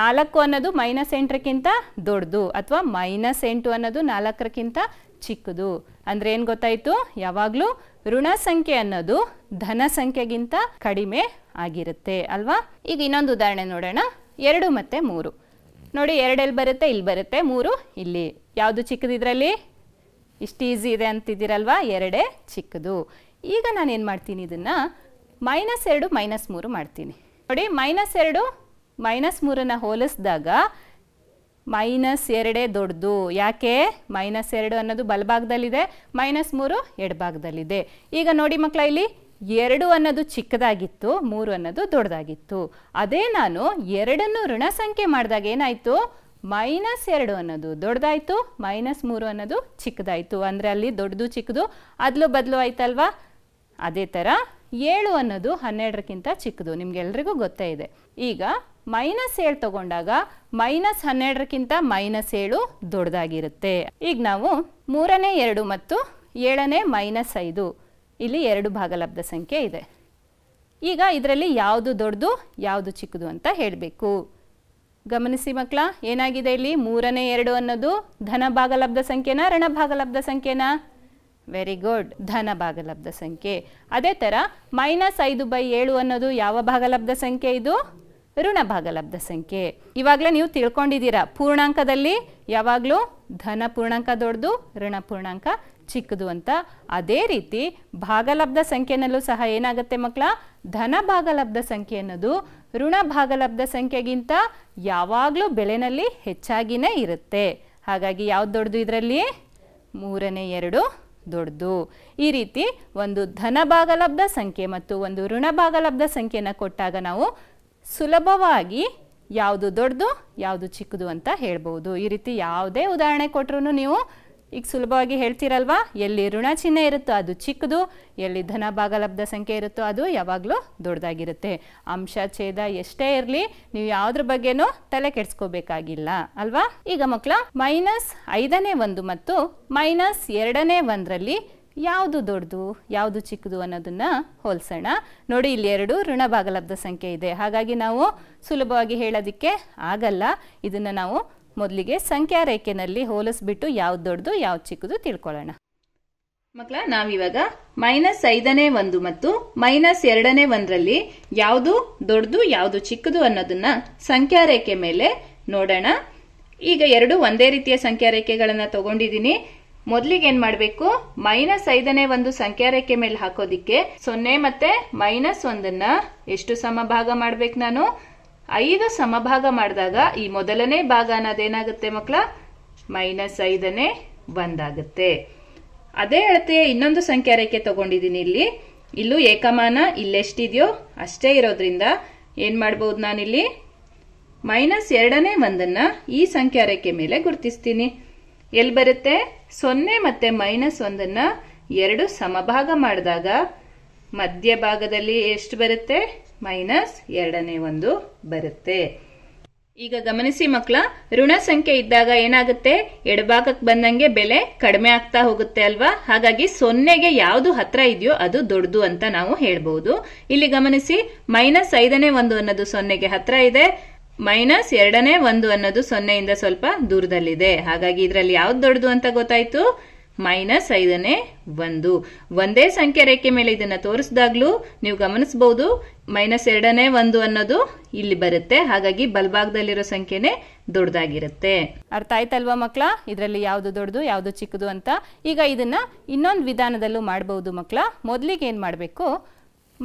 ನಾಲ್ಕು ಅನ್ನೋದು ಮೈನಸ್ ಎಂಟರಕ್ಕಿಂತ ದೊಡ್ಡದು ಅಥವಾ ಮೈನಸ್ ಎಂಟು ಅನ್ನೋದು ನಾಲ್ಕರಕ್ಕಿಂತ ಚಿಕ್ಕದು ಅಂದ್ರೆ ಏನು ಗೊತ್ತಾಯಿತು ಯಾವಾಗಲೂ ಋಣ ಸಂಖ್ಯೆ ಅನ್ನೋದು ಧನ ಸಂಖ್ಯೆಗಿಂತ ಕಡಿಮೆ ಆಗಿರುತ್ತೆ ಅಲ್ವಾ ಈಗ ಇನ್ನೊಂದು ಉದಾಹರಣೆ ನೋಡೋಣ ಎರಡು ಮತ್ತು ಮೂರು ನೋಡಿ ಎರಡೆಲ್ಲಿ ಬರುತ್ತೆ ಇಲ್ಲಿ ಬರುತ್ತೆ ಮೂರು ಇಲ್ಲಿ ಯಾವುದು ಚಿಕ್ಕದಿದ್ರಲ್ಲಿ ಇಷ್ಟು ಈಸಿ ಇದೆ ಅಂತಿದ್ದೀರಲ್ವಾ ಎರಡೇ ಚಿಕ್ಕದು ಈಗ ನಾನು ಏನು ಮಾಡ್ತೀನಿ ಇದನ್ನು ಮೈನಸ್ ಎರಡು ಮೈನಸ್ ಮೂರು ಮಾಡ್ತೀನಿ ನೋಡಿ ಮೈನಸ್ ಎರಡು ಮೈನಸ್ ಮೂರನ್ನು ಹೋಲಿಸಿದಾಗ ಮೈನಸ್ ಎರಡೇ ದೊಡ್ಡದು ಯಾಕೆ ಮೈನಸ್ ಎರಡು ಅನ್ನೋದು ಬಲಭಾಗದಲ್ಲಿದೆ ಮೈನಸ್ ಮೂರು ಎಡಭಾಗದಲ್ಲಿದೆ ಈಗ ನೋಡಿ ಮಕ್ಕಳ ಇಲ್ಲಿ ಎರಡು ಅನ್ನೋದು ಚಿಕ್ಕದಾಗಿತ್ತು ಮೂರು ಅನ್ನೋದು ದೊಡ್ಡದಾಗಿತ್ತು ಅದೇ ನಾನು ಎರಡನ್ನು ಋಣ ಸಂಖ್ಯೆ ಮಾಡಿದಾಗ ಏನಾಯಿತು ಮೈನಸ್ ಎರಡು ಅನ್ನೋದು ದೊಡ್ಡದಾಯಿತು ಮೈನಸ್ ಮೂರು ಅನ್ನೋದು ಚಿಕ್ಕದಾಯಿತು ಅಂದರೆ ಅಲ್ಲಿ ದೊಡ್ಡದು ಚಿಕ್ಕದು ಅದಲು ಬದಲು ಆಯ್ತಲ್ವಾ ಅದೇ ಥರ ಏಳು ಅನ್ನೋದು ಹನ್ನೆರಡಕ್ಕಿಂತ ಚಿಕ್ಕದು ನಿಮಗೆಲ್ರಿಗೂ ಗೊತ್ತೇ ಇದೆ ಈಗ ಮೈನಸ್ ಏಳು ತಗೊಂಡಾಗ ಮೈನಸ್ ಹನ್ನೆರಡರಕ್ಕಿಂತ ಮೈನಸ್ ಏಳು ದೊಡ್ಡದಾಗಿರುತ್ತೆ ಈಗ ನಾವು ಮೂರನೇ ಎರಡು ಮತ್ತು ಏಳನೇ ಮೈನಸ್ ಐದು ಇಲ್ಲಿ ಎರಡು ಭಾಗಲಬ್ಧ ಸಂಖ್ಯೆ ಇದೆ ಈಗ ಇದರಲ್ಲಿ ಯಾವುದು ದೊಡ್ಡದು ಯಾವುದು ಚಿಕ್ಕದು ಅಂತ ಹೇಳಬೇಕು ಗಮನಿಸಿ ಮಕ್ಕಳ ಏನಾಗಿದೆ ಇಲ್ಲಿ ಮೂರನೇ ಎರಡು ಅನ್ನೋದು ಧನ ಭಾಗಲಬ್ಧ ಸಂಖ್ಯೆನಾ ಋಣ ಭಾಗಲಬ್ಧ ಸಂಖ್ಯೆನಾ ವೆರಿ ಗುಡ್ ಧನ ಭಾಗಲಬ್ಧ ಸಂಖ್ಯೆ ಅದೇ ಥರ ಮೈನಸ್ ಐದು ಬೈ ಏಳು ಅನ್ನೋದು ಯಾವ ಭಾಗಲಬ್ಧ ಸಂಖ್ಯೆ ಇದು ಋಣ ಭಾಗಲಬ್ಧ ಸಂಖ್ಯೆ ಇವಾಗಲೇ ನೀವು ತಿಳ್ಕೊಂಡಿದ್ದೀರಾ ಪೂರ್ಣಾಂಕದಲ್ಲಿ ಯಾವಾಗಲೂ ಧನ ಪೂರ್ಣಾಂಕ ದೊಡ್ಡದು ಋಣ ಪೂರ್ಣಾಂಕ ಚಿಕ್ಕದು ಅಂತ ಅದೇ ರೀತಿ ಭಾಗಲಬ್ಧ ಸಂಖ್ಯೆನಲ್ಲೂ ಸಹ ಏನಾಗುತ್ತೆ ಮಕ್ಕಳ ಧನ ಭಾಗಲಬ್ಧ ಸಂಖ್ಯೆ ಅನ್ನೋದು ಋಣ ಭಾಗಲಬ್ಧ ಸಂಖ್ಯೆಗಿಂತ ಯಾವಾಗಲೂ ಬೆಳೆನಲ್ಲಿ ಹೆಚ್ಚಾಗಿನೇ ಇರುತ್ತೆ ಹಾಗಾಗಿ ಯಾವ್ದು ದೊಡ್ಡದು ಇದರಲ್ಲಿ ಮೂರನೇ ಎರಡು ದೊಡ್ಡದು ಈ ರೀತಿ ಒಂದು ಧನ ಭಾಗಲಬ್ಧ ಸಂಖ್ಯೆ ಮತ್ತು ಒಂದು ಋಣ ಭಾಗಲಬ್ಧ ಸಂಖ್ಯೆನ ಕೊಟ್ಟಾಗ ನಾವು ಸುಲಭವಾಗಿ ಯಾವುದು ದೊಡ್ಡದು ಯಾವುದು ಚಿಕ್ಕದು ಅಂತ ಹೇಳ್ಬೋದು ಈ ರೀತಿ ಯಾವುದೇ ಉದಾಹರಣೆ ಕೊಟ್ಟರು ನೀವು ಈಗ ಸುಲಭವಾಗಿ ಹೇಳ್ತೀರಲ್ವಾ ಎಲ್ಲಿ ಋಣ ಚಿಹ್ನೆ ಇರುತ್ತೋ ಅದು ಚಿಕ್ಕದು ಎಲ್ಲಿ ಧನ ಭಾಗಲಬ್ಧ ಸಂಖ್ಯೆ ಇರುತ್ತೋ ಅದು ಯಾವಾಗಲೂ ದೊಡ್ಡದಾಗಿರುತ್ತೆ ಅಂಶ ಛೇದ ಎಷ್ಟೇ ಇರಲಿ ನೀವು ಯಾವುದ್ರ ಬಗ್ಗೆನೂ ತಲೆ ಕೆಡಿಸ್ಕೋಬೇಕಾಗಿಲ್ಲ ಅಲ್ವಾ ಈಗ ಮಕ್ಕಳ ಮೈನಸ್ ಐದನೇ ಒಂದು ಮತ್ತು ಮೈನಸ್ ಎರಡನೇ ಒಂದರಲ್ಲಿ ಯಾವುದು ದೊಡ್ಡದು ಯಾವುದು ಚಿಕ್ಕದು ಅನ್ನೋದನ್ನ ಹೋಲಿಸೋಣ ನೋಡಿ ಇಲ್ಲಿ ಎರಡು ಋಣ ಭಾಗಲಬ್ಧ ಸಂಖ್ಯೆ ಇದೆ ಹಾಗಾಗಿ ನಾವು ಸುಲಭವಾಗಿ ಹೇಳೋದಕ್ಕೆ ಆಗಲ್ಲ ಇದನ್ನು ನಾವು ಮೊದಲಿಗೆ ಸಂಖ್ಯಾ ರೇಖೆನಲ್ಲಿ ಹೋಲಿಸ್ಬಿಟ್ಟು ಯಾವ್ದು ದೊಡ್ಡದು ಯಾವ್ದು ಚಿಕ್ಕದು ತಿಳ್ಕೊಳ್ಳೋಣ ಮಕ್ಕಳ ನಾವಿವಾಗ ಮೈನಸ್ ಐದನೇ ಒಂದು ಮತ್ತು ಮೈನಸ್ ಎರಡನೇ ಒಂದರಲ್ಲಿ ಯಾವುದು ದೊಡ್ಡದು ಯಾವುದು ಚಿಕ್ಕದು ಅನ್ನೋದನ್ನ ಸಂಖ್ಯಾ ರೇಖೆ ಮೇಲೆ ನೋಡೋಣ ಈಗ ಎರಡು ಒಂದೇ ರೀತಿಯ ಸಂಖ್ಯಾ ರೇಖೆಗಳನ್ನ ತಗೊಂಡಿದ್ದೀನಿ ಮೊದ್ಲಿಗೆ ಏನ್ ಮಾಡ್ಬೇಕು ಮೈನಸ್ ಐದನೇ ಒಂದು ಸಂಖ್ಯಾ ರೇಖೆ ಮೇಲೆ ಹಾಕೋದಿಕ್ಕೆ ಸೊನ್ನೆ ಮತ್ತೆ ಮೈನಸ್ ಒಂದನ್ನ ಎಷ್ಟು ಸಮಭಾಗ ಮಾಡ್ಬೇಕು ನಾನು ಐದು ಸಮಭಾಗ ಮಾಡಿದಾಗ ಈ ಮೊದಲನೇ ಭಾಗ ಅನ್ನೋದೇನಾಗುತ್ತೆ ಮಕ್ಕಳ ಮೈನಸ್ ಐದನೇ ಒಂದಾಗುತ್ತೆ ಅದೇ ಅಳತೆ ಇನ್ನೊಂದು ಸಂಖ್ಯಾ ರೇಖೆ ತಗೊಂಡಿದ್ದೀನಿ ಇಲ್ಲಿ ಇಲ್ಲೂ ಏಕಮಾನ ಇಲ್ಲೆಷ್ಟಿದೆಯೋ ಅಷ್ಟೇ ಇರೋದ್ರಿಂದ ಏನ್ ಮಾಡ್ಬೋದು ನಾನಿಲ್ಲಿ ಮೈನಸ್ ಎರಡನೇ ಒಂದನ್ನ ಈ ಸಂಖ್ಯಾ ರೇಖೆ ಮೇಲೆ ಗುರುತಿಸ್ತೀನಿ ಎಲ್ಲಿ ಬರುತ್ತೆ ಸೊನ್ನೆ ಮತ್ತೆ ಮೈನಸ್ ಒಂದನ್ನ ಎರಡು ಸಮಭಾಗ ಮಾಡಿದಾಗ ಮಧ್ಯಭಾಗದಲ್ಲಿ ಎಷ್ಟು ಬರುತ್ತೆ ಮೈನಸ್ ಎರಡನೇ ಒಂದು ಬರುತ್ತೆ ಈಗ ಗಮನಿಸಿ ಮಕ್ಕಳ ಋಣ ಸಂಖ್ಯೆ ಇದ್ದಾಗ ಏನಾಗುತ್ತೆ ಎಡಭಾಗಕ್ಕೆ ಬಂದಂಗೆ ಬೆಲೆ ಕಡಿಮೆ ಆಗ್ತಾ ಹೋಗುತ್ತೆ ಅಲ್ವಾ ಹಾಗಾಗಿ ಸೊನ್ನೆಗೆ ಯಾವುದು ಹತ್ರ ಇದೆಯೋ ಅದು ದೊಡ್ಡದು ಅಂತ ನಾವು ಹೇಳ್ಬಹುದು ಇಲ್ಲಿ ಗಮನಿಸಿ ಮೈನಸ್ ಐದನೇ ಒಂದು ಅನ್ನೋದು ಸೊನ್ನೆಗೆ ಹತ್ರ ಇದೆ ಮೈನಸ್ ಎರಡನೇ ಒಂದು ಅನ್ನೋದು ಸೊನ್ನೆಯಿಂದ ಸ್ವಲ್ಪ ದೂರದಲ್ಲಿದೆ ಹಾಗಾಗಿ ಇದರಲ್ಲಿ ಯಾವ್ದು ದೊಡ್ಡದು ಅಂತ ಗೊತ್ತಾಯ್ತು ಮೈನಸ್ ಐದನೇ ಒಂದು ಒಂದೇ ಸಂಖ್ಯೆ ರೇಖೆ ಮೇಲೆ ಇದನ್ನ ತೋರಿಸಿದಾಗ್ಲೂ ನೀವು ಗಮನಿಸಬಹುದು ಮೈನಸ್ ಎರಡನೇ ಒಂದು ಅನ್ನೋದು ಇಲ್ಲಿ ಬರುತ್ತೆ ಹಾಗಾಗಿ ಬಲ್ಭಾಗದಲ್ಲಿರೋ ಸಂಖ್ಯೆನೇ ದೊಡ್ಡದಾಗಿರುತ್ತೆ ಅರ್ಥ ಆಯ್ತಲ್ವಾ ಮಕ್ಕಳ ಇದರಲ್ಲಿ ಯಾವುದು ದೊಡ್ಡದು ಯಾವುದು ಚಿಕ್ಕದು ಅಂತ ಈಗ ಇದನ್ನ ಇನ್ನೊಂದು ವಿಧಾನದಲ್ಲೂ ಮಾಡಬಹುದು ಮಕ್ಕಳ ಮೊದಲಿಗೆ ಏನು ಮಾಡಬೇಕು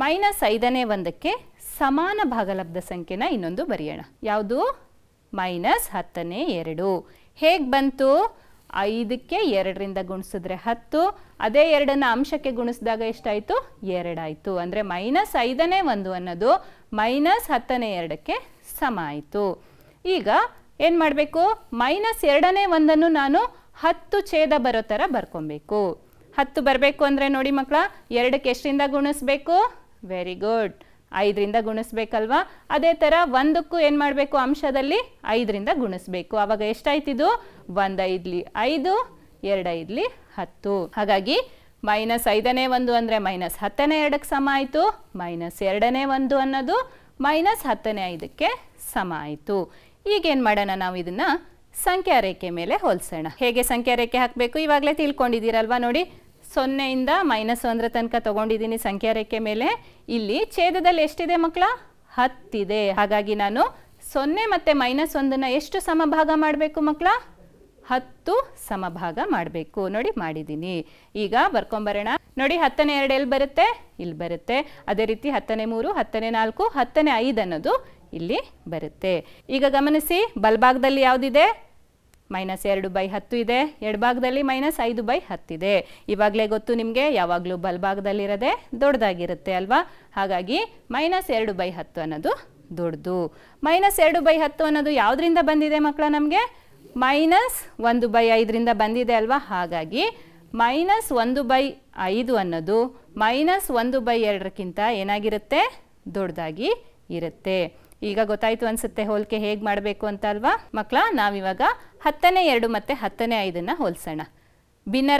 ಮೈನಸ್ ಐದನೇ ಒಂದಕ್ಕೆ ಸಮಾನ ಭಾಗಲಬ್ಧ ಸಂಖ್ಯೆನ ಇನ್ನೊಂದು ಬರೆಯೋಣ ಯಾವುದು ಮೈನಸ್ ಹತ್ತನೇ ಎರಡು ಹೇಗೆ ಬಂತು ಐದಕ್ಕೆ ಎರಡರಿಂದ ಗುಣಿಸಿದ್ರೆ ಹತ್ತು ಅದೇ ಎರಡನ್ನು ಅಂಶಕ್ಕೆ ಗುಣಿಸಿದಾಗ ಎಷ್ಟಾಯಿತು ಎರಡಾಯಿತು ಅಂದರೆ ಮೈನಸ್ ಐದನೇ ಒಂದು ಅನ್ನೋದು ಮೈನಸ್ ಹತ್ತನೇ ಎರಡಕ್ಕೆ ಸಮ ಆಯಿತು ಈಗ ಏನು ಮಾಡಬೇಕು ಮೈನಸ್ ಎರಡನೇ ಒಂದನ್ನು ನಾನು ಹತ್ತು ಛೇದ ಬರೋ ಥರ ಬರ್ಕೊಬೇಕು ಹತ್ತು ಬರಬೇಕು ಅಂದರೆ ನೋಡಿ ಮಕ್ಕಳ ಎರಡಕ್ಕೆ ಎಷ್ಟರಿಂದ ಗುಣಿಸ್ಬೇಕು ವೆರಿ ಗುಡ್ ಐದರಿಂದ ಗುಣಿಸ್ಬೇಕಲ್ವಾ ಅದೇ ಥರ ಒಂದಕ್ಕೂ ಏನು ಮಾಡಬೇಕು ಅಂಶದಲ್ಲಿ ಐದರಿಂದ ಗುಣಿಸ್ಬೇಕು ಆವಾಗ ಎಷ್ಟಾಯ್ತಿದು ಒಂದು ಐದ್ಲಿ ಐದು ಎರಡು ಐದ್ಲಿ ಹತ್ತು ಹಾಗಾಗಿ ಮೈನಸ್ ಐದನೇ ಒಂದು ಅಂದರೆ ಮೈನಸ್ ಹತ್ತನೇ ಎರಡಕ್ಕೆ ಸಮ ಆಯಿತು ಮೈನಸ್ ಎರಡನೇ ಒಂದು ಅನ್ನೋದು ಮೈನಸ್ ಹತ್ತನೇ ಐದಕ್ಕೆ ಸಮ ಆಯಿತು ಈಗೇನು ಮಾಡೋಣ ನಾವು ಇದನ್ನು ಸಂಖ್ಯಾ ರೇಖೆ ಮೇಲೆ ಹೋಲಿಸೋಣ ಹೇಗೆ ಸಂಖ್ಯಾ ರೇಖೆ ಹಾಕಬೇಕು ಇವಾಗಲೇ ತಿಳ್ಕೊಂಡಿದ್ದೀರಲ್ವಾ ನೋಡಿ ಸೊನ್ನೆಯಿಂದ ಮೈನಸ್ ಒಂದರ ತನಕ ತಗೊಂಡಿದ್ದೀನಿ ಸಂಖ್ಯಾ ರೇಖೆ ಮೇಲೆ ಇಲ್ಲಿ ಛೇದದಲ್ಲಿ ಎಷ್ಟಿದೆ ಮಕ್ಕಳ ಹತ್ತಿದೆ ಹಾಗಾಗಿ ನಾನು ಸೊನ್ನೆ ಮತ್ತು ಮೈನಸ್ ಒಂದನ್ನು ಎಷ್ಟು ಸಮಭಾಗ ಮಾಡಬೇಕು ಮಕ್ಕಳ ಹತ್ತು ಸಮಭಾಗ ಮಾಡಬೇಕು ನೋಡಿ ಮಾಡಿದ್ದೀನಿ ಈಗ ಬರ್ಕೊಂಬರೋಣ ನೋಡಿ ಹತ್ತನೇ ಎರಡು ಎಲ್ಲಿ ಬರುತ್ತೆ ಇಲ್ಲಿ ಬರುತ್ತೆ ಅದೇ ರೀತಿ ಹತ್ತನೇ ಮೂರು ಹತ್ತನೇ ನಾಲ್ಕು ಹತ್ತನೇ ಐದು ಅನ್ನೋದು ಇಲ್ಲಿ ಬರುತ್ತೆ ಈಗ ಗಮನಿಸಿ ಬಲ್ಭಾಗದಲ್ಲಿ ಯಾವುದಿದೆ ಮೈನಸ್ ಎರಡು ಬೈ ಹತ್ತು ಇದೆ ಎಡಭಾಗದಲ್ಲಿ ಮೈನಸ್ ಐದು ಬೈ ಹತ್ತಿದೆ ಇವಾಗಲೇ ಗೊತ್ತು ನಿಮಗೆ ಯಾವಾಗಲೂ ಬಲಭಾಗದಲ್ಲಿರೋದೆ ದೊಡ್ಡದಾಗಿರುತ್ತೆ ಅಲ್ವಾ ಹಾಗಾಗಿ ಮೈನಸ್ ಎರಡು ಬೈ ಹತ್ತು ಅನ್ನೋದು ದೊಡ್ಡದು ಮೈನಸ್ ಎರಡು ಬೈ ಹತ್ತು ಅನ್ನೋದು ಯಾವುದರಿಂದ ಬಂದಿದೆ ಮಕ್ಕಳ ನಮಗೆ ಮೈನಸ್ ಒಂದು ಬೈ ಐದರಿಂದ ಬಂದಿದೆ ಅಲ್ವಾ ಹಾಗಾಗಿ ಮೈನಸ್ ಒಂದು ಬೈ ಐದು ಅನ್ನೋದು ಮೈನಸ್ ಒಂದು ಬೈ ಎರಡಕ್ಕಿಂತ ಏನಾಗಿರುತ್ತೆ ದೊಡ್ಡದಾಗಿ ಇರುತ್ತೆ ಈಗ ಗೊತ್ತಾಯ್ತು ಅನ್ಸುತ್ತೆ ಹೋಲಿಕೆ ಹೇಗೆ ಮಾಡಬೇಕು ಅಂತ ಅಲ್ವಾ ಮಕ್ಕಳ ನಾವಿವಾಗ ಹತ್ತನೇ ಎರಡು ಮತ್ತೆ ಹತ್ತನೇ ಐದನ್ನು ಹೋಲಿಸೋಣ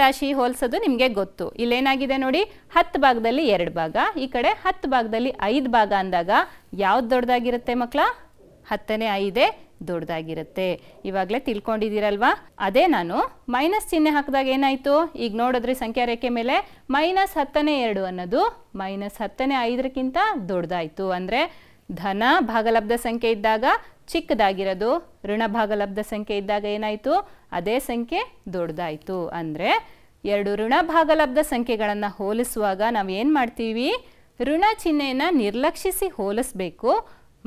ರಾಶಿ ಹೋಲ್ಸೋದು ನಿಮಗೆ ಗೊತ್ತು ಇಲ್ಲೇನಾಗಿದೆ ನೋಡಿ ಹತ್ತು ಭಾಗದಲ್ಲಿ ಎರಡು ಭಾಗ ಈ ಕಡೆ ಹತ್ತು ಭಾಗದಲ್ಲಿ ಐದು ಭಾಗ ಅಂದಾಗ ಯಾವ್ದು ದೊಡ್ಡದಾಗಿರುತ್ತೆ ಮಕ್ಕಳ ಹತ್ತನೇ ಐದೇ ದೊಡ್ಡದಾಗಿರುತ್ತೆ ಇವಾಗಲೇ ತಿಳ್ಕೊಂಡಿದ್ದೀರಲ್ವಾ ಅದೇ ನಾನು ಮೈನಸ್ ಚಿಹ್ನೆ ಹಾಕಿದಾಗ ಏನಾಯಿತು ಈಗ ನೋಡಿದ್ರೆ ಸಂಖ್ಯಾ ರೇಖೆ ಮೇಲೆ ಮೈನಸ್ ಹತ್ತನೇ ಎರಡು ಅನ್ನೋದು ಮೈನಸ್ ಹತ್ತನೇ ಐದರಕ್ಕಿಂತ ದೊಡ್ಡದಾಯಿತು ಅಂದರೆ ಧನ ಭಾಗಲಬ್ಧ ಸಂಖ್ಯೆ ಇದ್ದಾಗ ಚಿಕ್ಕದಾಗಿರೋದು ಋಣ ಭಾಗಲಬ್ಧ ಸಂಖ್ಯೆ ಇದ್ದಾಗ ಏನಾಯಿತು ಅದೇ ಸಂಖ್ಯೆ ದೊಡ್ಡದಾಯಿತು ಅಂದರೆ ಎರಡು ಋಣ ಭಾಗಲಬ್ಧ ಸಂಖ್ಯೆಗಳನ್ನು ಹೋಲಿಸುವಾಗ ನಾವು ಏನು ಮಾಡ್ತೀವಿ ಋಣ ಚಿಹ್ನೆಯನ್ನು ನಿರ್ಲಕ್ಷಿಸಿ ಹೋಲಿಸ್ಬೇಕು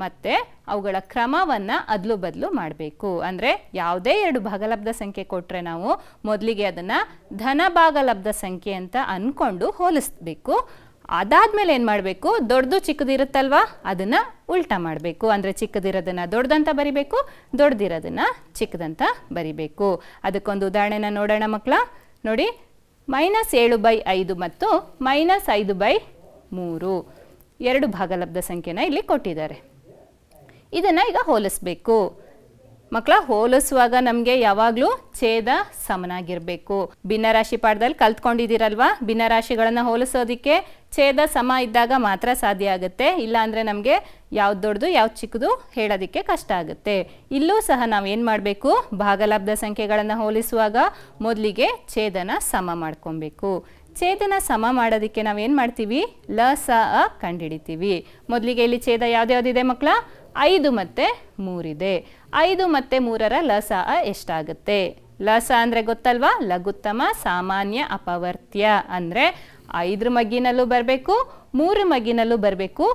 ಮತ್ತು ಅವುಗಳ ಕ್ರಮವನ್ನು ಅದಲು ಬದಲು ಮಾಡಬೇಕು ಅಂದರೆ ಯಾವುದೇ ಎರಡು ಭಾಗಲಬ್ಧ ಸಂಖ್ಯೆ ಕೊಟ್ಟರೆ ನಾವು ಮೊದಲಿಗೆ ಅದನ್ನು ಧನ ಭಾಗಲಬ್ಧ ಸಂಖ್ಯೆ ಅಂತ ಅಂದ್ಕೊಂಡು ಹೋಲಿಸ್ಬೇಕು ಅದಾದ್ಮೇಲೆ ಏನು ಮಾಡಬೇಕು ದೊಡ್ಡದು ಚಿಕ್ಕದಿರುತ್ತಲ್ವಾ ಅದನ್ನು ಉಲ್ಟಾ ಮಾಡಬೇಕು ಅಂದರೆ ಚಿಕ್ಕದಿರೋದನ್ನು ದೊಡ್ಡದಂತ ಬರಿಬೇಕು ದೊಡ್ಡದಿರೋದನ್ನು ಚಿಕ್ಕದಂತ ಬರಿಬೇಕು ಅದಕ್ಕೊಂದು ಉದಾಹರಣೆನ ನೋಡೋಣ ಮಕ್ಕಳ ನೋಡಿ ಮೈನಸ್ ಏಳು ಬೈ ಐದು ಮತ್ತು ಮೈನಸ್ ಐದು ಬೈ ಮೂರು ಎರಡು ಭಾಗಲಬ್ಧ ಸಂಖ್ಯೆನ ಇಲ್ಲಿ ಕೊಟ್ಟಿದ್ದಾರೆ ಇದನ್ನು ಈಗ ಹೋಲಿಸ್ಬೇಕು ಮಕ್ಕಳ ಹೋಲಿಸುವಾಗ ನಮಗೆ ಯಾವಾಗಲೂ ಛೇದ ಸಮನಾಗಿರಬೇಕು ಭಿನ್ನರಾಶಿ ಪಾಠದಲ್ಲಿ ಕಲ್ತ್ಕೊಂಡಿದ್ದೀರಲ್ವಾ ಭಿನ್ನರಾಶಿಗಳನ್ನು ಹೋಲಿಸೋದಕ್ಕೆ ಛೇದ ಸಮ ಇದ್ದಾಗ ಮಾತ್ರ ಸಾಧ್ಯ ಆಗುತ್ತೆ ಇಲ್ಲಾಂದರೆ ನಮಗೆ ಯಾವ್ದು ದೊಡ್ಡದು ಯಾವ್ದು ಚಿಕ್ಕದು ಹೇಳೋದಿಕ್ಕೆ ಕಷ್ಟ ಆಗುತ್ತೆ ಇಲ್ಲೂ ಸಹ ನಾವು ಏನು ಮಾಡಬೇಕು ಭಾಗಲಬ್ಧ ಸಂಖ್ಯೆಗಳನ್ನು ಹೋಲಿಸುವಾಗ ಮೊದಲಿಗೆ ಛೇದನ ಸಮ ಮಾಡ್ಕೊಬೇಕು ಛೇದನ ಸಮ ಮಾಡೋದಕ್ಕೆ ನಾವೇನು ಮಾಡ್ತೀವಿ ಲ ಸ ಅ ಕಂಡುಹಿಡಿತೀವಿ ಮೊದಲಿಗೆ ಇಲ್ಲಿ ಛೇದ ಯಾವ್ದು ಇದೆ ಮಕ್ಕಳ ಐದು ಮತ್ತು ಮೂರಿದೆ ಐದು ಮತ್ತು ಮೂರರ ಲಸ ಎಷ್ಟಾಗುತ್ತೆ ಲಸ ಅಂದರೆ ಗೊತ್ತಲ್ವಾ ಲಘುತ್ತಮ ಸಾಮಾನ್ಯ ಅಪವರ್ತ್ಯ ಅಂದರೆ ಐದ್ರ ಮಗ್ಗಿನಲ್ಲೂ ಬರಬೇಕು ಮೂರು ಮಗಿನಲ್ಲೂ ಬರಬೇಕು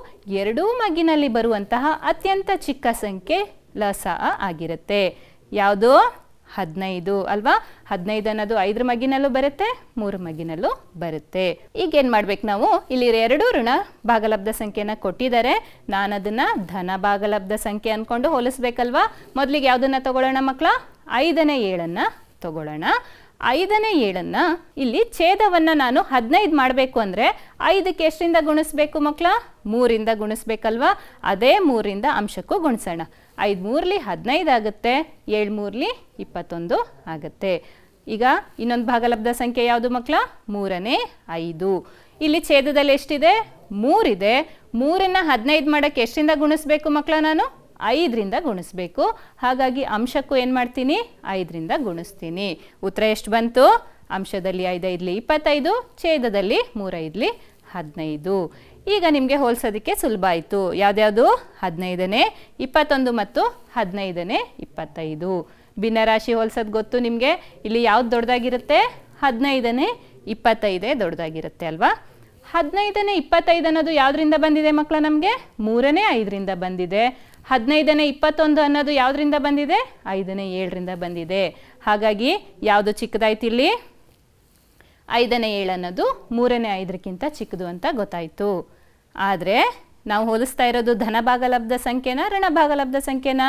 ಎರಡೂ ಮಗಿನಲ್ಲಿ ಬರುವಂತಹ ಅತ್ಯಂತ ಚಿಕ್ಕ ಸಂಖ್ಯೆ ಲಸ ಆಗಿರುತ್ತೆ ಯಾವುದು ಹದಿನೈದು ಅಲ್ವಾ ಹದಿನೈದು ಅನ್ನೋದು ಐದರ ಮಗಿನಲ್ಲೂ ಬರುತ್ತೆ ಮೂರು ಮಗಿನಲ್ಲೂ ಬರುತ್ತೆ ಈಗ ಏನು ಮಾಡ್ಬೇಕು ನಾವು ಇಲ್ಲಿ ಎರಡು ಋಣ ಭಾಗಲಬ್ಧ ಸಂಖ್ಯೆನ ಕೊಟ್ಟಿದ್ದಾರೆ ನಾನು ಅದನ್ನು ಧನ ಭಾಗಲಬ್ಧ ಸಂಖ್ಯೆ ಅಂದ್ಕೊಂಡು ಹೋಲಿಸ್ಬೇಕಲ್ವಾ ಮೊದಲಿಗೆ ಯಾವುದನ್ನು ತಗೊಳ್ಳೋಣ ಮಕ್ಕಳ ಐದನೇ ಏಳನ್ನು ತಗೊಳ್ಳೋಣ ಐದನೇ ಏಳನ್ನು ಇಲ್ಲಿ ಛೇದವನ್ನು ನಾನು ಹದಿನೈದು ಮಾಡಬೇಕು ಅಂದರೆ ಐದಕ್ಕೆ ಎಷ್ಟರಿಂದ ಗುಣಿಸ್ಬೇಕು ಮಕ್ಕಳ ಮೂರಿಂದ ಗುಣಿಸ್ಬೇಕಲ್ವಾ ಅದೇ ಮೂರಿಂದ ಅಂಶಕ್ಕೂ ಗುಣಿಸೋಣ ಐದು ಮೂರಲಿ ಹದಿನೈದು ಆಗುತ್ತೆ ಏಳು ಮೂರಲಿ ಇಪ್ಪತ್ತೊಂದು ಆಗುತ್ತೆ ಈಗ ಇನ್ನೊಂದು ಭಾಗಲಬ್ಧ ಸಂಖ್ಯೆ ಯಾವುದು ಮಕ್ಕಳ ಮೂರನೇ ಐದು ಇಲ್ಲಿ ಛೇದದಲ್ಲಿ ಎಷ್ಟಿದೆ ಮೂರಿದೆ ಮೂರನ್ನು ಹದಿನೈದು ಮಾಡೋಕ್ಕೆ ಎಷ್ಟರಿಂದ ಗುಣಿಸ್ಬೇಕು ಮಕ್ಕಳ ನಾನು ಐದರಿಂದ ಗುಣಿಸ್ಬೇಕು ಹಾಗಾಗಿ ಅಂಶಕ್ಕೂ ಏನು ಮಾಡ್ತೀನಿ ಐದರಿಂದ ಗುಣಿಸ್ತೀನಿ ಉತ್ತರ ಎಷ್ಟು ಬಂತು ಅಂಶದಲ್ಲಿ ಐದೈದಲಿ ಇಪ್ಪತ್ತೈದು ಛೇದದಲ್ಲಿ ಮೂರೈದಲಿ ಹದಿನೈದು ಈಗ ನಿಮಗೆ ಹೋಲಿಸೋದಕ್ಕೆ ಸುಲಭ ಆಯಿತು ಯಾವುದ್ಯಾವುದು ಹದಿನೈದನೇ ಇಪ್ಪತ್ತೊಂದು ಮತ್ತು ಹದಿನೈದನೇ ಇಪ್ಪತ್ತೈದು ಭಿನ್ನರಾಶಿ ಹೋಲ್ಸೋದು ಗೊತ್ತು ನಿಮಗೆ ಇಲ್ಲಿ ಯಾವ್ದು ದೊಡ್ಡದಾಗಿರುತ್ತೆ ಹದಿನೈದನೇ ಇಪ್ಪತ್ತೈದೇ ದೊಡ್ಡದಾಗಿರುತ್ತೆ ಅಲ್ವಾ ಹದಿನೈದನೇ ಇಪ್ಪತ್ತೈದು ಅನ್ನೋದು ಯಾವುದರಿಂದ ಬಂದಿದೆ ಮಕ್ಕಳ ನಮಗೆ ಮೂರನೇ ಐದರಿಂದ ಬಂದಿದೆ ಹದಿನೈದನೇ ಇಪ್ಪತ್ತೊಂದು ಅನ್ನೋದು ಯಾವುದರಿಂದ ಬಂದಿದೆ ಐದನೇ ಏಳರಿಂದ ಬಂದಿದೆ ಹಾಗಾಗಿ ಯಾವುದು ಚಿಕ್ಕದಾಯ್ತು ಇಲ್ಲಿ ಐದನೇ ಅನ್ನೋದು ಮೂರನೇ ಐದರಕ್ಕಿಂತ ಚಿಕ್ಕದು ಅಂತ ಗೊತ್ತಾಯಿತು ಆದರೆ ನಾವು ಹೋಲಿಸ್ತಾ ಇರೋದು ಧನಭಾಗಲಬ್ಧ ಸಂಖ್ಯೆನ ಋಣಭಾಗಲಬ್ಧ ಸಂಖ್ಯೆನ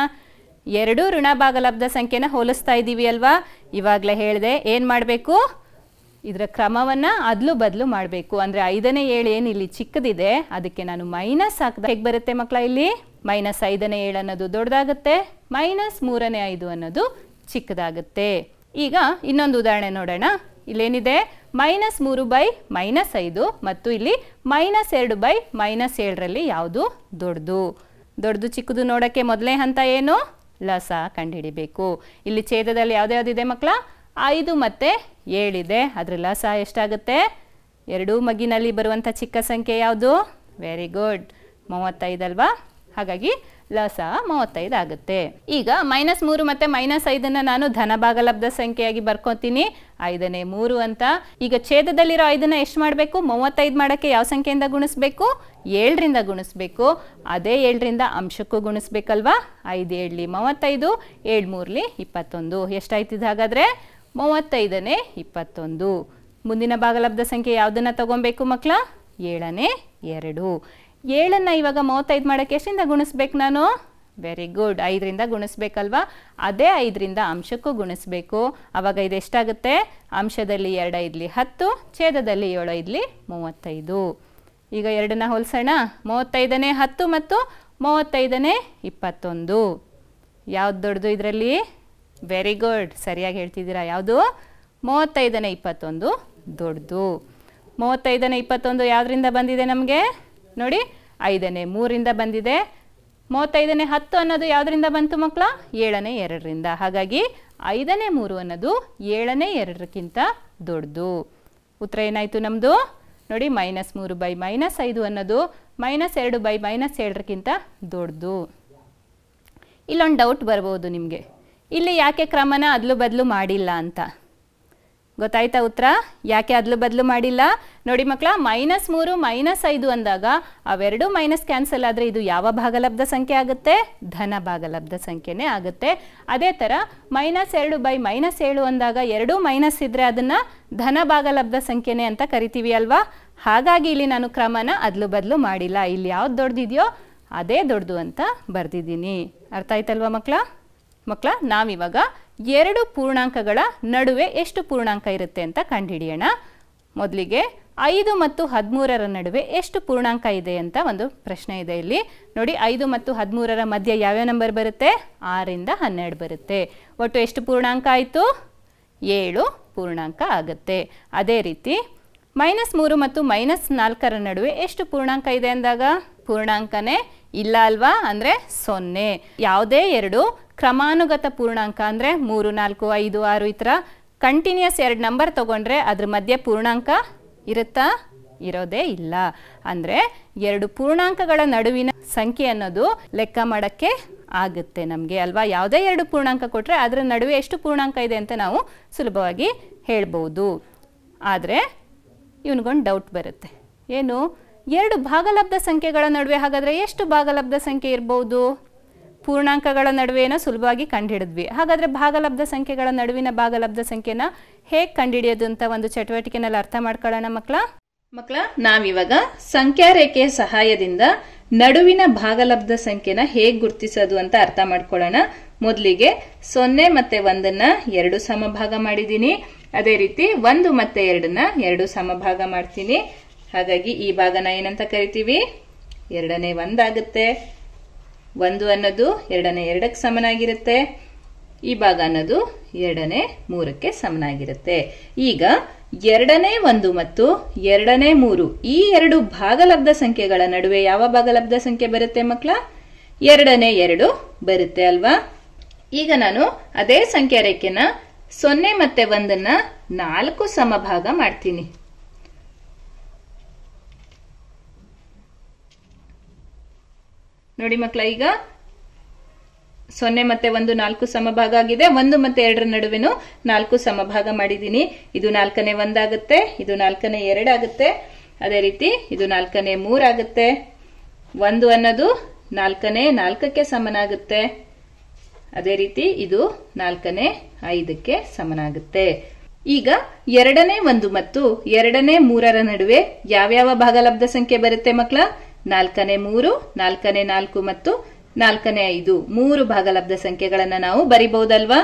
ಎರಡೂ ಋಣಭಾಗಲಬ್ಧ ಸಂಖ್ಯೆನ ಹೋಲಿಸ್ತಾ ಇದ್ದೀವಿ ಅಲ್ವಾ ಇವಾಗಲೇ ಹೇಳಿದೆ ಏನು ಮಾಡಬೇಕು ಇದರ ಕ್ರಮವನ್ನು ಅದಲು ಬದಲು ಮಾಡಬೇಕು ಅಂದರೆ ಐದನೇ ಏಳು ಏನು ಇಲ್ಲಿ ಚಿಕ್ಕದಿದೆ ಅದಕ್ಕೆ ನಾನು ಮೈನಸ್ ಹಾಕಿದ ಹೇಗೆ ಬರುತ್ತೆ ಮಕ್ಕಳ ಇಲ್ಲಿ ಮೈನಸ್ ಐದನೇ ಏಳು ಅನ್ನೋದು ದೊಡ್ಡದಾಗುತ್ತೆ ಮೈನಸ್ ಮೂರನೇ ಐದು ಅನ್ನೋದು ಚಿಕ್ಕದಾಗುತ್ತೆ ಈಗ ಇನ್ನೊಂದು ಉದಾಹರಣೆ ನೋಡೋಣ ಇಲ್ಲೇನಿದೆ ಮೈನಸ್ ಮೂರು ಬೈ ಮೈನಸ್ ಐದು ಮತ್ತು ಇಲ್ಲಿ ಮೈನಸ್ ಎರಡು ಬೈ ಮೈನಸ್ ಏಳರಲ್ಲಿ ಯಾವುದು ದೊಡ್ಡದು ದೊಡ್ಡದು ಚಿಕ್ಕದು ನೋಡೋಕ್ಕೆ ಮೊದಲನೇ ಹಂತ ಏನು ಲಸ ಕಂಡುಹಿಡಿಬೇಕು ಇಲ್ಲಿ ಛೇದದಲ್ಲಿ ಯಾವ್ದು ಯಾವುದಿದೆ ಮಕ್ಕಳ ಐದು ಮತ್ತು ಏಳಿದೆ ಅದರ ಲಸ ಎಷ್ಟಾಗುತ್ತೆ ಎರಡೂ ಮಗಿನಲ್ಲಿ ಬರುವಂಥ ಚಿಕ್ಕ ಸಂಖ್ಯೆ ಯಾವುದು ವೆರಿ ಗುಡ್ ಮೂವತ್ತೈದಲ್ವಾ ಹಾಗಾಗಿ ಲಾಸ ಮೂವತ್ತೈದು ಆಗುತ್ತೆ ಈಗ ಮೈನಸ್ ಮೂರು ಮತ್ತೆ ಮೈನಸ್ ಐದನ್ನ ನಾನು ಧನ ಭಾಗಲಬ್ಧ ಸಂಖ್ಯೆಯಾಗಿ ಬರ್ಕೊತೀನಿ ಐದನೇ ಮೂರು ಅಂತ ಈಗ ಛೇದದಲ್ಲಿರೋ ಐದನ್ನ ಎಷ್ಟು ಮಾಡಬೇಕು ಮೂವತ್ತೈದು ಮಾಡೋಕ್ಕೆ ಯಾವ ಸಂಖ್ಯೆಯಿಂದ ಗುಣಿಸ್ಬೇಕು ಏಳರಿಂದ ಗುಣಿಸ್ಬೇಕು ಅದೇ ಏಳರಿಂದ ಅಂಶಕ್ಕೂ ಗುಣಿಸ್ಬೇಕಲ್ವಾ ಐದು ಏಳಲಿ ಮೂವತ್ತೈದು ಏಳು ಮೂರಲಿ ಇಪ್ಪತ್ತೊಂದು ಎಷ್ಟಾಯ್ತಿದ್ದು ಹಾಗಾದರೆ ಮೂವತ್ತೈದನೇ ಇಪ್ಪತ್ತೊಂದು ಮುಂದಿನ ಭಾಗಲಬ್ಧ ಸಂಖ್ಯೆ ಯಾವುದನ್ನು ತಗೊಬೇಕು ಮಕ್ಕಳ ಏಳನೇ ಎರಡು ಏಳನ್ನು ಇವಾಗ ಮೂವತ್ತೈದು ಮಾಡೋಕ್ಕೆ ಎಷ್ಟಿಂದ ಗುಣಿಸ್ಬೇಕು ನಾನು ವೆರಿ ಗುಡ್ ಐದರಿಂದ ಗುಣಿಸ್ಬೇಕಲ್ವಾ ಅದೇ ಐದರಿಂದ ಅಂಶಕ್ಕೂ ಗುಣಿಸ್ಬೇಕು ಆವಾಗ ಇದು ಎಷ್ಟಾಗುತ್ತೆ ಅಂಶದಲ್ಲಿ ಎರಡು ಐದ್ಲಿ ಹತ್ತು ಛೇದದಲ್ಲಿ ಏಳು ಐದ್ಲಿ ಮೂವತ್ತೈದು ಈಗ ಎರಡನ್ನ ಹೋಲಿಸೋಣ ಮೂವತ್ತೈದನೇ ಹತ್ತು ಮತ್ತು ಮೂವತ್ತೈದನೇ ಇಪ್ಪತ್ತೊಂದು ಯಾವ್ದು ದೊಡ್ಡದು ಇದರಲ್ಲಿ ವೆರಿ ಗುಡ್ ಸರಿಯಾಗಿ ಹೇಳ್ತಿದ್ದೀರಾ ಯಾವುದು ಮೂವತ್ತೈದನೇ ಇಪ್ಪತ್ತೊಂದು ದೊಡ್ಡದು ಮೂವತ್ತೈದನೇ ಇಪ್ಪತ್ತೊಂದು ಯಾವುದರಿಂದ ಬಂದಿದೆ ನಮಗೆ ನೋಡಿ ಐದನೇ ಮೂರಿಂದ ಬಂದಿದೆ ಮೂವತ್ತೈದನೇ ಹತ್ತು ಅನ್ನೋದು ಯಾವುದರಿಂದ ಬಂತು ಮಕ್ಕಳ ಏಳನೇ ಎರಡರಿಂದ ಹಾಗಾಗಿ ಐದನೇ ಮೂರು ಅನ್ನೋದು ಏಳನೇ ಎರಡಕ್ಕಿಂತ ದೊಡ್ಡದು ಉತ್ತರ ಏನಾಯಿತು ನಮ್ಮದು ನೋಡಿ ಮೈನಸ್ ಮೂರು ಬೈ ಮೈನಸ್ ಐದು ಅನ್ನೋದು ಮೈನಸ್ ಎರಡು ಬೈ ಮೈನಸ್ ಏಳರಕ್ಕಿಂತ ದೊಡ್ಡದು ಇಲ್ಲೊಂದು ಡೌಟ್ ಬರ್ಬೋದು ನಿಮಗೆ ಇಲ್ಲಿ ಯಾಕೆ ಕ್ರಮನ ಅದಲು ಬದಲು ಮಾಡಿಲ್ಲ ಅಂತ ಗೊತ್ತಾಯ್ತಾ ಉತ್ತರ ಯಾಕೆ ಅದ್ಲು ಬದಲು ಮಾಡಿಲ್ಲ ನೋಡಿ ಮಕ್ಕಳ ಮೈನಸ್ ಮೂರು ಮೈನಸ್ ಐದು ಅಂದಾಗ ಅವೆರಡು ಮೈನಸ್ ಕ್ಯಾನ್ಸಲ್ ಆದರೆ ಇದು ಯಾವ ಭಾಗಲಬ್ಧ ಸಂಖ್ಯೆ ಆಗುತ್ತೆ ಧನ ಭಾಗಲಬ್ಧ ಸಂಖ್ಯೆನೇ ಆಗುತ್ತೆ ಅದೇ ಥರ ಮೈನಸ್ ಎರಡು ಬೈ ಮೈನಸ್ ಏಳು ಅಂದಾಗ ಎರಡು ಮೈನಸ್ ಇದ್ದರೆ ಅದನ್ನು ಧನ ಭಾಗಲಬ್ಧ ಸಂಖ್ಯೆನೇ ಅಂತ ಕರಿತೀವಿ ಅಲ್ವಾ ಹಾಗಾಗಿ ಇಲ್ಲಿ ನಾನು ಕ್ರಮನ ಅದ್ಲು ಬದಲು ಮಾಡಿಲ್ಲ ಇಲ್ಲಿ ಯಾವ್ದು ದೊಡ್ಡದಿದೆಯೋ ಅದೇ ದೊಡ್ಡದು ಅಂತ ಬರ್ದಿದ್ದೀನಿ ಅರ್ಥ ಆಯ್ತಲ್ವಾ ಮಕ್ಕಳ ಮಕ್ಕಳ ನಾವಿವಾಗ ಎರಡು ಪೂರ್ಣಾಂಕಗಳ ನಡುವೆ ಎಷ್ಟು ಪೂರ್ಣಾಂಕ ಇರುತ್ತೆ ಅಂತ ಕಂಡುಹಿಡಿಯೋಣ ಮೊದಲಿಗೆ ಐದು ಮತ್ತು ಹದಿಮೂರರ ನಡುವೆ ಎಷ್ಟು ಪೂರ್ಣಾಂಕ ಇದೆ ಅಂತ ಒಂದು ಪ್ರಶ್ನೆ ಇದೆ ಇಲ್ಲಿ ನೋಡಿ ಐದು ಮತ್ತು ಹದಿಮೂರರ ಮಧ್ಯೆ ಯಾವ್ಯಾವ ನಂಬರ್ ಬರುತ್ತೆ ಆರಿಂದ ಹನ್ನೆರಡು ಬರುತ್ತೆ ಒಟ್ಟು ಎಷ್ಟು ಪೂರ್ಣಾಂಕ ಆಯಿತು ಏಳು ಪೂರ್ಣಾಂಕ ಆಗುತ್ತೆ ಅದೇ ರೀತಿ ಮೈನಸ್ ಮೂರು ಮತ್ತು ಮೈನಸ್ ನಾಲ್ಕರ ನಡುವೆ ಎಷ್ಟು ಪೂರ್ಣಾಂಕ ಇದೆ ಅಂದಾಗ ಪೂರ್ಣಾಂಕನೇ ಇಲ್ಲ ಅಲ್ವಾ ಅಂದರೆ ಸೊನ್ನೆ ಯಾವುದೇ ಎರಡು ಕ್ರಮಾನುಗತ ಪೂರ್ಣಾಂಕ ಅಂದರೆ ಮೂರು ನಾಲ್ಕು ಐದು ಆರು ಈ ಥರ ಕಂಟಿನ್ಯೂಸ್ ಎರಡು ನಂಬರ್ ತೊಗೊಂಡ್ರೆ ಅದ್ರ ಮಧ್ಯೆ ಪೂರ್ಣಾಂಕ ಇರುತ್ತಾ ಇರೋದೇ ಇಲ್ಲ ಅಂದರೆ ಎರಡು ಪೂರ್ಣಾಂಕಗಳ ನಡುವಿನ ಸಂಖ್ಯೆ ಅನ್ನೋದು ಲೆಕ್ಕ ಮಾಡೋಕ್ಕೆ ಆಗುತ್ತೆ ನಮಗೆ ಅಲ್ವಾ ಯಾವುದೇ ಎರಡು ಪೂರ್ಣಾಂಕ ಕೊಟ್ಟರೆ ಅದರ ನಡುವೆ ಎಷ್ಟು ಪೂರ್ಣಾಂಕ ಇದೆ ಅಂತ ನಾವು ಸುಲಭವಾಗಿ ಹೇಳ್ಬೋದು ಆದರೆ ಇವನಿಗೊಂದು ಡೌಟ್ ಬರುತ್ತೆ ಏನು ಎರಡು ಭಾಗಲಬ್ಧ ಸಂಖ್ಯೆಗಳ ನಡುವೆ ಹಾಗಾದರೆ ಎಷ್ಟು ಭಾಗಲಬ್ಧ ಸಂಖ್ಯೆ ಇರ್ಬೋದು ಪೂರ್ಣಾಂಕಗಳ ನಡುವೆನ ಸುಲಭವಾಗಿ ಕಂಡುಹಿಡಿದ್ವಿ ಹಾಗಾದರೆ ಭಾಗಲಬ್ಧ ಸಂಖ್ಯೆಗಳ ನಡುವಿನ ಭಾಗಲಬ್ಧ ಸಂಖ್ಯೆನ ಹೇಗೆ ಕಂಡುಹಿಡಿಯೋದು ಅಂತ ಒಂದು ಚಟುವಟಿಕೆನಲ್ಲಿ ಅರ್ಥ ಮಾಡ್ಕೊಳ್ಳೋಣ ಮಕ್ಕಳ ಮಕ್ಕಳ ನಾವಿವಾಗ ಸಂಖ್ಯಾ ರೇಖೆಯ ಸಹಾಯದಿಂದ ನಡುವಿನ ಭಾಗಲಬ್ಧ ಸಂಖ್ಯೆನ ಹೇಗೆ ಗುರುತಿಸೋದು ಅಂತ ಅರ್ಥ ಮಾಡ್ಕೊಳ್ಳೋಣ ಮೊದಲಿಗೆ ಸೊನ್ನೆ ಮತ್ತೆ ಒಂದನ್ನ ಎರಡು ಸಮಭಾಗ ಮಾಡಿದ್ದೀನಿ ಅದೇ ರೀತಿ ಒಂದು ಮತ್ತೆ ಎರಡನ್ನ ಎರಡು ಸಮಭಾಗ ಮಾಡ್ತೀನಿ ಹಾಗಾಗಿ ಈ ಭಾಗನ ಏನಂತ ಕರಿತೀವಿ ಎರಡನೇ ಒಂದಾಗುತ್ತೆ ಒಂದು ಅನ್ನೋದು ಎರಡನೇ ಎರಡಕ್ಕೆ ಸಮನಾಗಿರುತ್ತೆ ಈ ಭಾಗ ಅನ್ನೋದು ಎರಡನೇ ಮೂರಕ್ಕೆ ಸಮನಾಗಿರುತ್ತೆ ಈಗ ಎರಡನೇ ಒಂದು ಮತ್ತು ಎರಡನೇ ಮೂರು ಈ ಎರಡು ಭಾಗಲಬ್ಧ ಸಂಖ್ಯೆಗಳ ನಡುವೆ ಯಾವ ಭಾಗಲಬ್ಧ ಸಂಖ್ಯೆ ಬರುತ್ತೆ ಮಕ್ಕಳ ಎರಡನೇ ಎರಡು ಬರುತ್ತೆ ಅಲ್ವಾ ಈಗ ನಾನು ಅದೇ ಸಂಖ್ಯೆ ರೇಖೆನ ಸೊನ್ನೆ ಮತ್ತೆ ಒಂದನ್ನ ನಾಲ್ಕು ಸಮಭಾಗ ಮಾಡ್ತೀನಿ ನೋಡಿ ಮಕ್ಕಳ ಈಗ ಸೊನ್ನೆ ಮತ್ತೆ ಒಂದು ನಾಲ್ಕು ಸಮಭಾಗ ಆಗಿದೆ ಒಂದು ಮತ್ತೆ ಎರಡರ ನಡುವೆನು ನಾಲ್ಕು ಸಮಭಾಗ ಮಾಡಿದ್ದೀನಿ ಇದು ನಾಲ್ಕನೇ ಒಂದಾಗುತ್ತೆ ಇದು ನಾಲ್ಕನೇ ಎರಡಾಗುತ್ತೆ ಅದೇ ರೀತಿ ಇದು ನಾಲ್ಕನೇ ಮೂರಾಗುತ್ತೆ ಒಂದು ಅನ್ನೋದು ನಾಲ್ಕನೇ ನಾಲ್ಕಕ್ಕೆ ಸಮನಾಗುತ್ತೆ ಅದೇ ರೀತಿ ಇದು ನಾಲ್ಕನೇ ಐದಕ್ಕೆ ಸಮನಾಗುತ್ತೆ ಈಗ ಎರಡನೇ ಒಂದು ಮತ್ತು ಎರಡನೇ ಮೂರರ ನಡುವೆ ಯಾವ್ಯಾವ ಭಾಗಲಬ್ಧ ಸಂಖ್ಯೆ ಬರುತ್ತೆ ಮಕ್ಕಳ ನಾಲ್ಕನೇ ಮೂರು ನಾಲ್ಕನೇ ನಾಲ್ಕು ಮತ್ತು ನಾಲ್ಕನೇ ಐದು ಮೂರು ಭಾಗಲಬ್ಧ ಸಂಖ್ಯೆಗಳನ್ನ ನಾವು ಬರಿಬಹುದಲ್ವಾ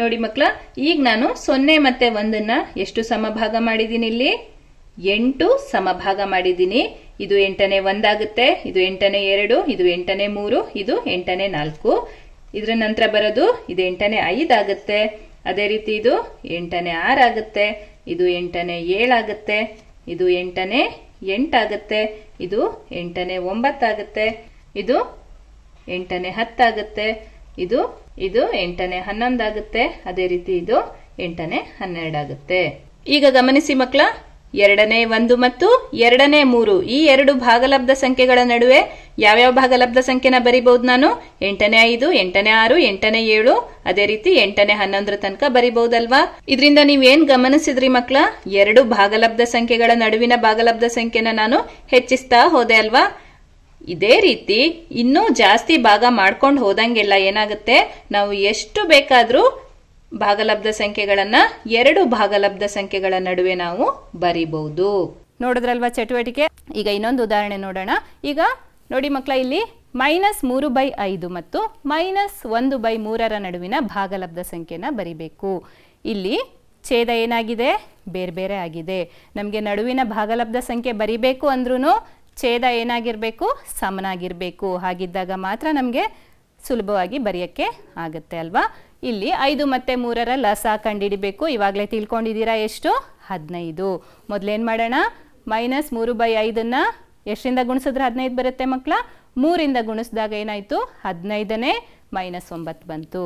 ನೋಡಿ ಮಕ್ಕಳ ಈಗ ನಾನು ಸೊನ್ನೆ ಮತ್ತೆ ಒಂದನ್ನ ಎಷ್ಟು ಸಮಭಾಗ ಮಾಡಿದೀನಿ ಇಲ್ಲಿ ಎಂಟು ಸಮಭಾಗ ಮಾಡಿದೀನಿ ಇದು ಎಂಟನೇ ಒಂದಾಗುತ್ತೆ ಇದು ಎಂಟನೇ ಎರಡು ಇದು ಎಂಟನೇ ಮೂರು ಇದು ಎಂಟನೇ ನಾಲ್ಕು ಇದರ ನಂತರ ಬರೋದು ಇದು ಎಂಟನೇ ಐದಾಗುತ್ತೆ ಅದೇ ರೀತಿ ಇದು ಎಂಟನೇ ಆರಾಗುತ್ತೆ ಇದು ಎಂಟನೇ ಏಳಾಗುತ್ತೆ ಇದು ಎಂಟನೇ ಎಂಟಾಗತ್ತೆ ಇದು ಎಂಟನೇ ಒಂಬತ್ತಾಗತ್ತೆ ಇದು ಎಂಟನೇ ಹತ್ತಾಗತ್ತೆ ಇದು ಇದು ಎಂಟನೇ ಹನ್ನೊಂದಾಗುತ್ತೆ ಅದೇ ರೀತಿ ಇದು ಎಂಟನೇ ಹನ್ನೆರಡಾಗುತ್ತೆ ಈಗ ಗಮನಿಸಿ ಮಕ್ಳ ಎರಡನೇ ಒಂದು ಮತ್ತು ಎರಡನೇ ಮೂರು ಈ ಎರಡು ಭಾಗಲಬ್ಧ ಸಂಖ್ಯೆಗಳ ನಡುವೆ ಯಾವ್ಯಾವ ಭಾಗಲಬ್ಧ ಸಂಖ್ಯೆನ ಬರಿಬಹುದು ನಾನು ಎಂಟನೇ ಐದು ಎಂಟನೇ ಆರು ಎಂಟನೇ ಏಳು ಅದೇ ರೀತಿ ಎಂಟನೇ ಹನ್ನೊಂದರ ತನಕ ಬರಿಬಹುದಲ್ವಾ ಇದರಿಂದ ನೀವೇನ್ ಗಮನಿಸಿದ್ರಿ ಮಕ್ಕಳ ಎರಡು ಭಾಗಲಬ್ಧ ಸಂಖ್ಯೆಗಳ ನಡುವಿನ ಭಾಗಲಬ್ಧ ಸಂಖ್ಯೆನ ನಾನು ಹೆಚ್ಚಿಸ್ತಾ ಹೋದೆ ಅಲ್ವಾ ಇದೇ ರೀತಿ ಇನ್ನೂ ಜಾಸ್ತಿ ಭಾಗ ಮಾಡ್ಕೊಂಡು ಹೋದಂಗೆಲ್ಲ ಏನಾಗುತ್ತೆ ನಾವು ಎಷ್ಟು ಬೇಕಾದ್ರೂ ಭಾಗಲಬ್ಧ ಸಂಖ್ಯೆಗಳನ್ನ ಎರಡು ಭಾಗಲಬ್ಧ ಸಂಖ್ಯೆಗಳ ನಡುವೆ ನಾವು ಬರಿಬಹುದು ನೋಡಿದ್ರಲ್ವಾ ಚಟುವಟಿಕೆ ಈಗ ಇನ್ನೊಂದು ಉದಾಹರಣೆ ನೋಡೋಣ ಈಗ ನೋಡಿ ಮಕ್ಕಳ ಇಲ್ಲಿ ಮೈನಸ್ ಮೂರು ಬೈ ಐದು ಮತ್ತು ಮೈನಸ್ ಒಂದು ಬೈ ಮೂರರ ನಡುವಿನ ಭಾಗಲಬ್ಧ ಸಂಖ್ಯೆನ ಬರಿಬೇಕು ಇಲ್ಲಿ ಛೇದ ಏನಾಗಿದೆ ಬೇರೆ ಬೇರೆ ಆಗಿದೆ ನಮಗೆ ನಡುವಿನ ಭಾಗಲಬ್ಧ ಸಂಖ್ಯೆ ಬರಿಬೇಕು ಅಂದ್ರೂ ಛೇದ ಏನಾಗಿರಬೇಕು ಸಮನಾಗಿರಬೇಕು ಹಾಗಿದ್ದಾಗ ಮಾತ್ರ ನಮಗೆ ಸುಲಭವಾಗಿ ಬರೆಯೋಕ್ಕೆ ಆಗುತ್ತೆ ಅಲ್ವಾ ಇಲ್ಲಿ ಐದು ಮತ್ತು ಮೂರರ ಲಸ ಕಂಡುಹಿಡಿಬೇಕು ಇವಾಗಲೇ ತಿಳ್ಕೊಂಡಿದ್ದೀರಾ ಎಷ್ಟು ಹದಿನೈದು ಮೊದಲೇನು ಮಾಡೋಣ ಮೈನಸ್ ಮೂರು ಬೈ ಐದನ್ನು ಎಷ್ಟರಿಂದ ಗುಣಿಸಿದ್ರೆ ಹದಿನೈದು ಬರುತ್ತೆ ಮಕ್ಕಳ ಮೂರಿಂದ ಗುಣಿಸಿದಾಗ ಏನಾಯಿತು ಹದಿನೈದನೇ ಮೈನಸ್ ಒಂಬತ್ತು ಬಂತು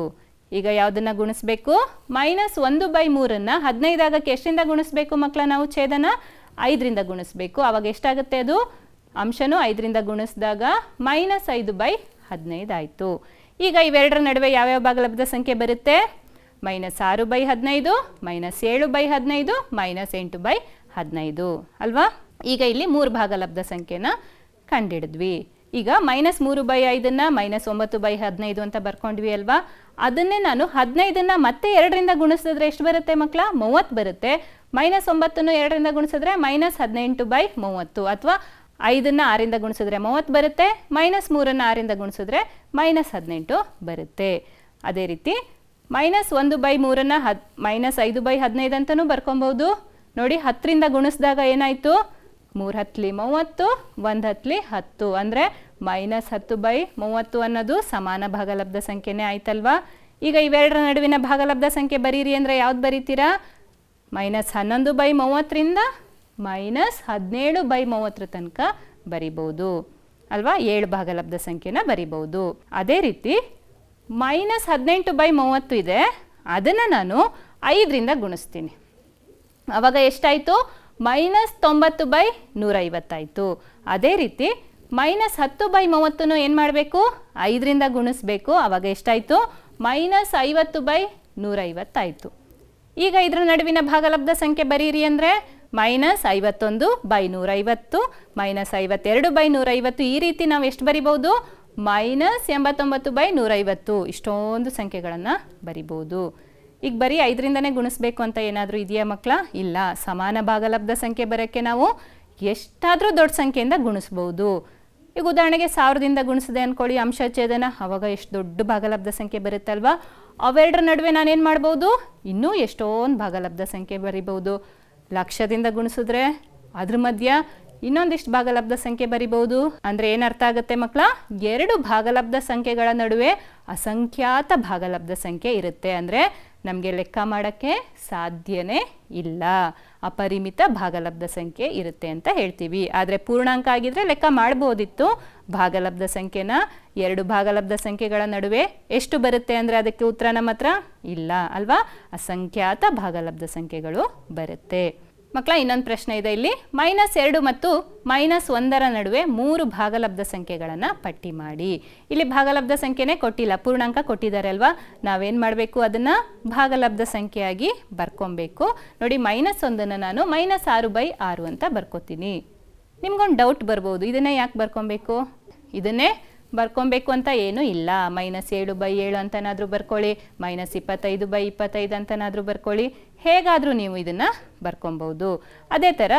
ಈಗ ಯಾವುದನ್ನು ಗುಣಿಸ್ಬೇಕು ಮೈನಸ್ ಒಂದು ಬೈ ಮೂರನ್ನು ಹದಿನೈದಾಗಕ್ಕೆ ಎಷ್ಟರಿಂದ ಗುಣಿಸ್ಬೇಕು ಮಕ್ಕಳ ನಾವು ಛೇದನ ಐದರಿಂದ ಗುಣಿಸ್ಬೇಕು ಆವಾಗ ಎಷ್ಟಾಗುತ್ತೆ ಅದು ಅಂಶನೂ ಐದರಿಂದ ಗುಣಿಸಿದಾಗ ಮೈನಸ್ ಐದು ಬೈ ಹದಿನೈದು ಆಯಿತು ಈಗ ಇವೆರಡರ ನಡುವೆ ಯಾವ್ಯಾವ ಭಾಗಲಬ್ಧ ಸಂಖ್ಯೆ ಬರುತ್ತೆ ಮೈನಸ್ ಆರು ಬೈ ಹದಿನೈದು ಮೈನಸ್ ಏಳು ಬೈ ಹದಿನೈದು ಮೈನಸ್ ಎಂಟು ಬೈ ಹದಿನೈದು ಅಲ್ವಾ ಈಗ ಇಲ್ಲಿ ಮೂರು ಭಾಗಲಬ್ಧ ಸಂಖ್ಯೆನ ಕಂಡಿಡಿದ್ವಿ ಈಗ ಮೈನಸ್ ಮೂರು ಬೈ ಐದನ್ನು ಮೈನಸ್ ಒಂಬತ್ತು ಬೈ ಹದಿನೈದು ಅಂತ ಬರ್ಕೊಂಡ್ವಿ ಅಲ್ವಾ ಅದನ್ನೇ ನಾನು ಹದಿನೈದನ್ನು ಮತ್ತೆ ಎರಡರಿಂದ ಗುಣಿಸಿದ್ರೆ ಎಷ್ಟು ಬರುತ್ತೆ ಮಕ್ಕಳ ಮೂವತ್ತು ಬರುತ್ತೆ ಮೈನಸ್ ಒಂಬತ್ತನ್ನು ಎರಡರಿಂದ ಗುಣಿಸಿದ್ರೆ ಮೈನಸ್ ಹದಿನೆಂಟು ಬೈ ಮೂವತ್ತು ಅಥವಾ ಐದನ್ನು ಆರಿಂದ ಗುಣಿಸಿದ್ರೆ ಮೂವತ್ತು ಬರುತ್ತೆ ಮೈನಸ್ ಮೂರನ್ನು ಆರಿಂದ ಗುಣಿಸಿದ್ರೆ ಮೈನಸ್ ಹದಿನೆಂಟು ಬರುತ್ತೆ ಅದೇ ರೀತಿ ಮೈನಸ್ ಒಂದು ಬೈ ಮೂರನ್ನು ಹದ್ ಮೈನಸ್ ಐದು ಬೈ ಹದಿನೈದು ಅಂತಲೂ ಬರ್ಕೊಬೋದು ನೋಡಿ ಹತ್ತರಿಂದ ಗುಣಿಸಿದಾಗ ಏನಾಯಿತು ಮೂರು ಹತ್ತಲಿ ಮೂವತ್ತು ಒಂದು ಹತ್ತಲಿ ಹತ್ತು ಅಂದರೆ ಮೈನಸ್ ಹತ್ತು ಬೈ ಮೂವತ್ತು ಅನ್ನೋದು ಸಮಾನ ಭಾಗಲಬ್ಧ ಸಂಖ್ಯೆನೇ ಆಯ್ತಲ್ವಾ ಈಗ ಇವೆರಡರ ನಡುವಿನ ಭಾಗಲಬ್ಧ ಸಂಖ್ಯೆ ಬರೀರಿ ಅಂದರೆ ಯಾವ್ದು ಬರೀತೀರಾ ಮೈನಸ್ ಹನ್ನೊಂದು ಬೈ ಮೂವತ್ತರಿಂದ ಮೈನಸ್ ಹದಿನೇಳು ಬೈ ಮೂವತ್ತರ ತನಕ ಬರಿಬೋದು ಅಲ್ವಾ ಏಳು ಭಾಗಲಬ್ಧ ಸಂಖ್ಯೆನ ಬರಿಬೋದು ಅದೇ ರೀತಿ ಮೈನಸ್ ಹದಿನೆಂಟು ಬೈ ಮೂವತ್ತು ಇದೆ ಅದನ್ನು ನಾನು ಐದರಿಂದ ಗುಣಿಸ್ತೀನಿ ಆವಾಗ ಎಷ್ಟಾಯಿತು ಮೈನಸ್ ತೊಂಬತ್ತು ಬೈ ನೂರೈವತ್ತಾಯಿತು ಅದೇ ರೀತಿ ಮೈನಸ್ ಹತ್ತು ಬೈ ಮೂವತ್ತನ್ನು ಏನು ಮಾಡಬೇಕು ಐದರಿಂದ ಗುಣಿಸ್ಬೇಕು ಆವಾಗ ಎಷ್ಟಾಯಿತು ಮೈನಸ್ ಐವತ್ತು ಬೈ ನೂರೈವತ್ತಾಯಿತು ಈಗ ಇದರ ನಡುವಿನ ಭಾಗಲಬ್ಧ ಸಂಖ್ಯೆ ಬರೀರಿ ಅಂದರೆ ಮೈನಸ್ ಐವತ್ತೊಂದು ಬೈ ನೂರೈವತ್ತು ಮೈನಸ್ ಐವತ್ತೆರಡು ಬೈ ನೂರೈವತ್ತು ಈ ರೀತಿ ನಾವು ಎಷ್ಟು ಬರಿಬೋದು ಮೈನಸ್ ಎಂಬತ್ತೊಂಬತ್ತು ಬೈ ನೂರೈವತ್ತು ಇಷ್ಟೊಂದು ಸಂಖ್ಯೆಗಳನ್ನು ಬರಿಬೋದು ಈಗ ಬರೀ ಐದರಿಂದನೇ ಗುಣಿಸ್ಬೇಕು ಅಂತ ಏನಾದರೂ ಇದೆಯಾ ಮಕ್ಕಳ ಇಲ್ಲ ಸಮಾನ ಭಾಗಲಬ್ಧ ಸಂಖ್ಯೆ ಬರೋಕ್ಕೆ ನಾವು ಎಷ್ಟಾದರೂ ದೊಡ್ಡ ಸಂಖ್ಯೆಯಿಂದ ಗುಣಿಸ್ಬೋದು ಈಗ ಉದಾಹರಣೆಗೆ ಸಾವಿರದಿಂದ ಗುಣಿಸಿದೆ ಅಂದ್ಕೊಳ್ಳಿ ಅಂಶ ಛೇದನ ಅವಾಗ ಎಷ್ಟು ದೊಡ್ಡ ಭಾಗಲಬ್ಧ ಸಂಖ್ಯೆ ಬರುತ್ತಲ್ವಾ ಅವೆರಡರ ನಡುವೆ ನಾನೇನು ಮಾಡ್ಬೋದು ಇನ್ನೂ ಎಷ್ಟೊಂದು ಭಾಗಲಬ್ಧ ಸಂಖ್ಯೆ ಬರಿಬೋದು ಲಕ್ಷದಿಂದ ಗುಣಿಸಿದ್ರೆ ಅದ್ರ ಮಧ್ಯ ಇನ್ನೊಂದಿಷ್ಟು ಭಾಗಲಬ್ಧ ಸಂಖ್ಯೆ ಬರಿಬಹುದು ಅಂದ್ರೆ ಏನು ಅರ್ಥ ಆಗುತ್ತೆ ಮಕ್ಕಳ ಎರಡು ಭಾಗಲಬ್ಧ ಸಂಖ್ಯೆಗಳ ನಡುವೆ ಅಸಂಖ್ಯಾತ ಭಾಗಲಬ್ಧ ಸಂಖ್ಯೆ ಇರುತ್ತೆ ಅಂದ್ರೆ ನಮಗೆ ಲೆಕ್ಕ ಮಾಡೋಕ್ಕೆ ಸಾಧ್ಯನೇ ಇಲ್ಲ ಅಪರಿಮಿತ ಭಾಗಲಬ್ಧ ಸಂಖ್ಯೆ ಇರುತ್ತೆ ಅಂತ ಹೇಳ್ತೀವಿ ಆದರೆ ಪೂರ್ಣಾಂಕ ಆಗಿದ್ದರೆ ಲೆಕ್ಕ ಮಾಡ್ಬೋದಿತ್ತು ಭಾಗಲಬ್ಧ ಸಂಖ್ಯೆನ ಎರಡು ಭಾಗಲಬ್ಧ ಸಂಖ್ಯೆಗಳ ನಡುವೆ ಎಷ್ಟು ಬರುತ್ತೆ ಅಂದರೆ ಅದಕ್ಕೆ ಉತ್ತರ ನಮ್ಮ ಹತ್ರ ಇಲ್ಲ ಅಲ್ವಾ ಅಸಂಖ್ಯಾತ ಭಾಗಲಬ್ಧ ಸಂಖ್ಯೆಗಳು ಬರುತ್ತೆ ಮಕ್ಕಳ ಇನ್ನೊಂದು ಪ್ರಶ್ನೆ ಇದೆ ಇಲ್ಲಿ ಮೈನಸ್ ಎರಡು ಮತ್ತು ಮೈನಸ್ ಒಂದರ ನಡುವೆ ಮೂರು ಭಾಗಲಬ್ಧ ಸಂಖ್ಯೆಗಳನ್ನು ಪಟ್ಟಿ ಮಾಡಿ ಇಲ್ಲಿ ಭಾಗಲಬ್ಧ ಸಂಖ್ಯೆನೇ ಕೊಟ್ಟಿಲ್ಲ ಪೂರ್ಣಾಂಕ ಕೊಟ್ಟಿದ್ದಾರೆ ಅಲ್ವಾ ನಾವೇನು ಮಾಡಬೇಕು ಅದನ್ನು ಭಾಗಲಬ್ಧ ಸಂಖ್ಯೆಯಾಗಿ ಬರ್ಕೊಬೇಕು ನೋಡಿ ಮೈನಸ್ ಒಂದನ್ನು ನಾನು ಮೈನಸ್ ಆರು ಬೈ ಆರು ಅಂತ ಬರ್ಕೋತೀನಿ ನಿಮ್ಗೊಂದು ಡೌಟ್ ಬರ್ಬೋದು ಇದನ್ನೇ ಯಾಕೆ ಬರ್ಕೊಬೇಕು ಇದನ್ನೇ ಬರ್ಕೊಬೇಕು ಅಂತ ಏನೂ ಇಲ್ಲ ಮೈನಸ್ ಏಳು ಬೈ ಏಳು ಅಂತನಾದರೂ ಬರ್ಕೊಳ್ಳಿ ಮೈನಸ್ ಇಪ್ಪತ್ತೈದು ಬೈ ಇಪ್ಪತ್ತೈದು ಅಂತನಾದರೂ ಬರ್ಕೊಳ್ಳಿ ಹೇಗಾದರೂ ನೀವು ಇದನ್ನು ಬರ್ಕೊಬೋದು ಅದೇ ಥರ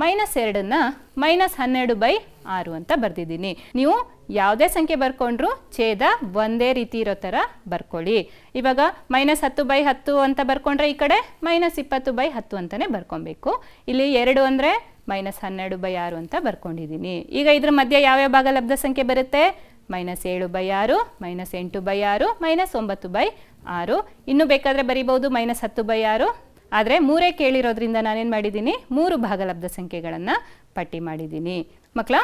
ಮೈನಸ್ ಎರಡನ್ನು ಮೈನಸ್ ಹನ್ನೆರಡು ಬೈ ಆರು ಅಂತ ಬರ್ದಿದ್ದೀನಿ ನೀವು ಯಾವುದೇ ಸಂಖ್ಯೆ ಬರ್ಕೊಂಡ್ರು ಛೇದ ಒಂದೇ ರೀತಿ ಇರೋ ಥರ ಬರ್ಕೊಳ್ಳಿ ಇವಾಗ ಮೈನಸ್ ಹತ್ತು ಬೈ ಹತ್ತು ಅಂತ ಬರ್ಕೊಂಡ್ರೆ ಈ ಕಡೆ ಮೈನಸ್ ಇಪ್ಪತ್ತು ಬೈ ಹತ್ತು ಅಂತಲೇ ಬರ್ಕೊಬೇಕು ಇಲ್ಲಿ ಎರಡು ಅಂದರೆ ಮೈನಸ್ ಹನ್ನೆರಡು ಬೈ ಆರು ಅಂತ ಬರ್ಕೊಂಡಿದ್ದೀನಿ ಈಗ ಇದ್ರ ಮಧ್ಯೆ ಯಾವ್ಯಾವ ಭಾಗ ಲಬ್ಧ ಸಂಖ್ಯೆ ಬರುತ್ತೆ ಮೈನಸ್ ಏಳು ಬೈ ಆರು ಮೈನಸ್ ಎಂಟು ಬೈ ಆರು ಮೈನಸ್ ಒಂಬತ್ತು ಬೈ ಆರು ಇನ್ನೂ ಬೇಕಾದರೆ ಬರಿಬೋದು ಮೈನಸ್ ಹತ್ತು ಬೈ ಆರು ಆದರೆ ಮೂರೇ ಕೇಳಿರೋದ್ರಿಂದ ನಾನೇನು ಮಾಡಿದ್ದೀನಿ ಮೂರು ಭಾಗಲಬ್ಧ ಸಂಖ್ಯೆಗಳನ್ನು ಪಟ್ಟಿ ಮಾಡಿದ್ದೀನಿ ಮಕ್ಕಳ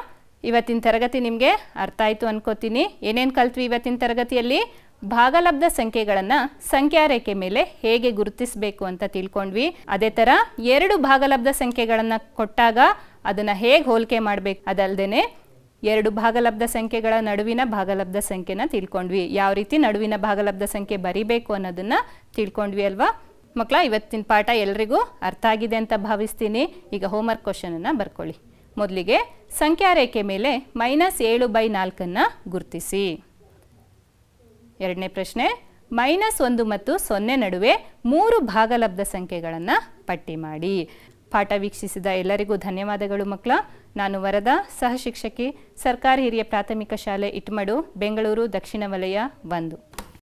ಇವತ್ತಿನ ತರಗತಿ ನಿಮಗೆ ಅರ್ಥ ಆಯಿತು ಅನ್ಕೋತೀನಿ ಏನೇನು ಕಲ್ತ್ವಿ ಇವತ್ತಿನ ತರಗತಿಯಲ್ಲಿ ಭಾಗಲಬ್ಧ ಸಂಖ್ಯೆಗಳನ್ನು ರೇಖೆ ಮೇಲೆ ಹೇಗೆ ಗುರುತಿಸಬೇಕು ಅಂತ ತಿಳ್ಕೊಂಡ್ವಿ ಅದೇ ಥರ ಎರಡು ಭಾಗಲಬ್ಧ ಸಂಖ್ಯೆಗಳನ್ನು ಕೊಟ್ಟಾಗ ಅದನ್ನು ಹೇಗೆ ಹೋಲಿಕೆ ಮಾಡಬೇಕು ಅದಲ್ಲದೇ ಎರಡು ಭಾಗಲಬ್ಧ ಸಂಖ್ಯೆಗಳ ನಡುವಿನ ಭಾಗಲಬ್ಧ ಸಂಖ್ಯೆನ ತಿಳ್ಕೊಂಡ್ವಿ ಯಾವ ರೀತಿ ನಡುವಿನ ಭಾಗಲಬ್ಧ ಸಂಖ್ಯೆ ಬರಿಬೇಕು ಅನ್ನೋದನ್ನು ತಿಳ್ಕೊಂಡ್ವಿ ಅಲ್ವಾ ಮಕ್ಕಳ ಇವತ್ತಿನ ಪಾಠ ಎಲ್ರಿಗೂ ಅರ್ಥ ಆಗಿದೆ ಅಂತ ಭಾವಿಸ್ತೀನಿ ಈಗ ಹೋಮ್ವರ್ಕ್ ಕ್ವಶನನ್ನು ಬರ್ಕೊಳ್ಳಿ ಮೊದಲಿಗೆ ಸಂಖ್ಯಾ ರೇಖೆ ಮೇಲೆ ಮೈನಸ್ ಏಳು ಬೈ ನಾಲ್ಕನ್ನು ಗುರುತಿಸಿ ಎರಡನೇ ಪ್ರಶ್ನೆ ಮೈನಸ್ ಒಂದು ಮತ್ತು ಸೊನ್ನೆ ನಡುವೆ ಮೂರು ಭಾಗಲಬ್ಧ ಸಂಖ್ಯೆಗಳನ್ನು ಪಟ್ಟಿ ಮಾಡಿ ಪಾಠ ವೀಕ್ಷಿಸಿದ ಎಲ್ಲರಿಗೂ ಧನ್ಯವಾದಗಳು ಮಕ್ಕಳ ನಾನು ವರದ ಸಹ ಸರ್ಕಾರಿ ಹಿರಿಯ ಪ್ರಾಥಮಿಕ ಶಾಲೆ ಇಟ್ಮಡು ಬೆಂಗಳೂರು ದಕ್ಷಿಣ ವಲಯ ಒಂದು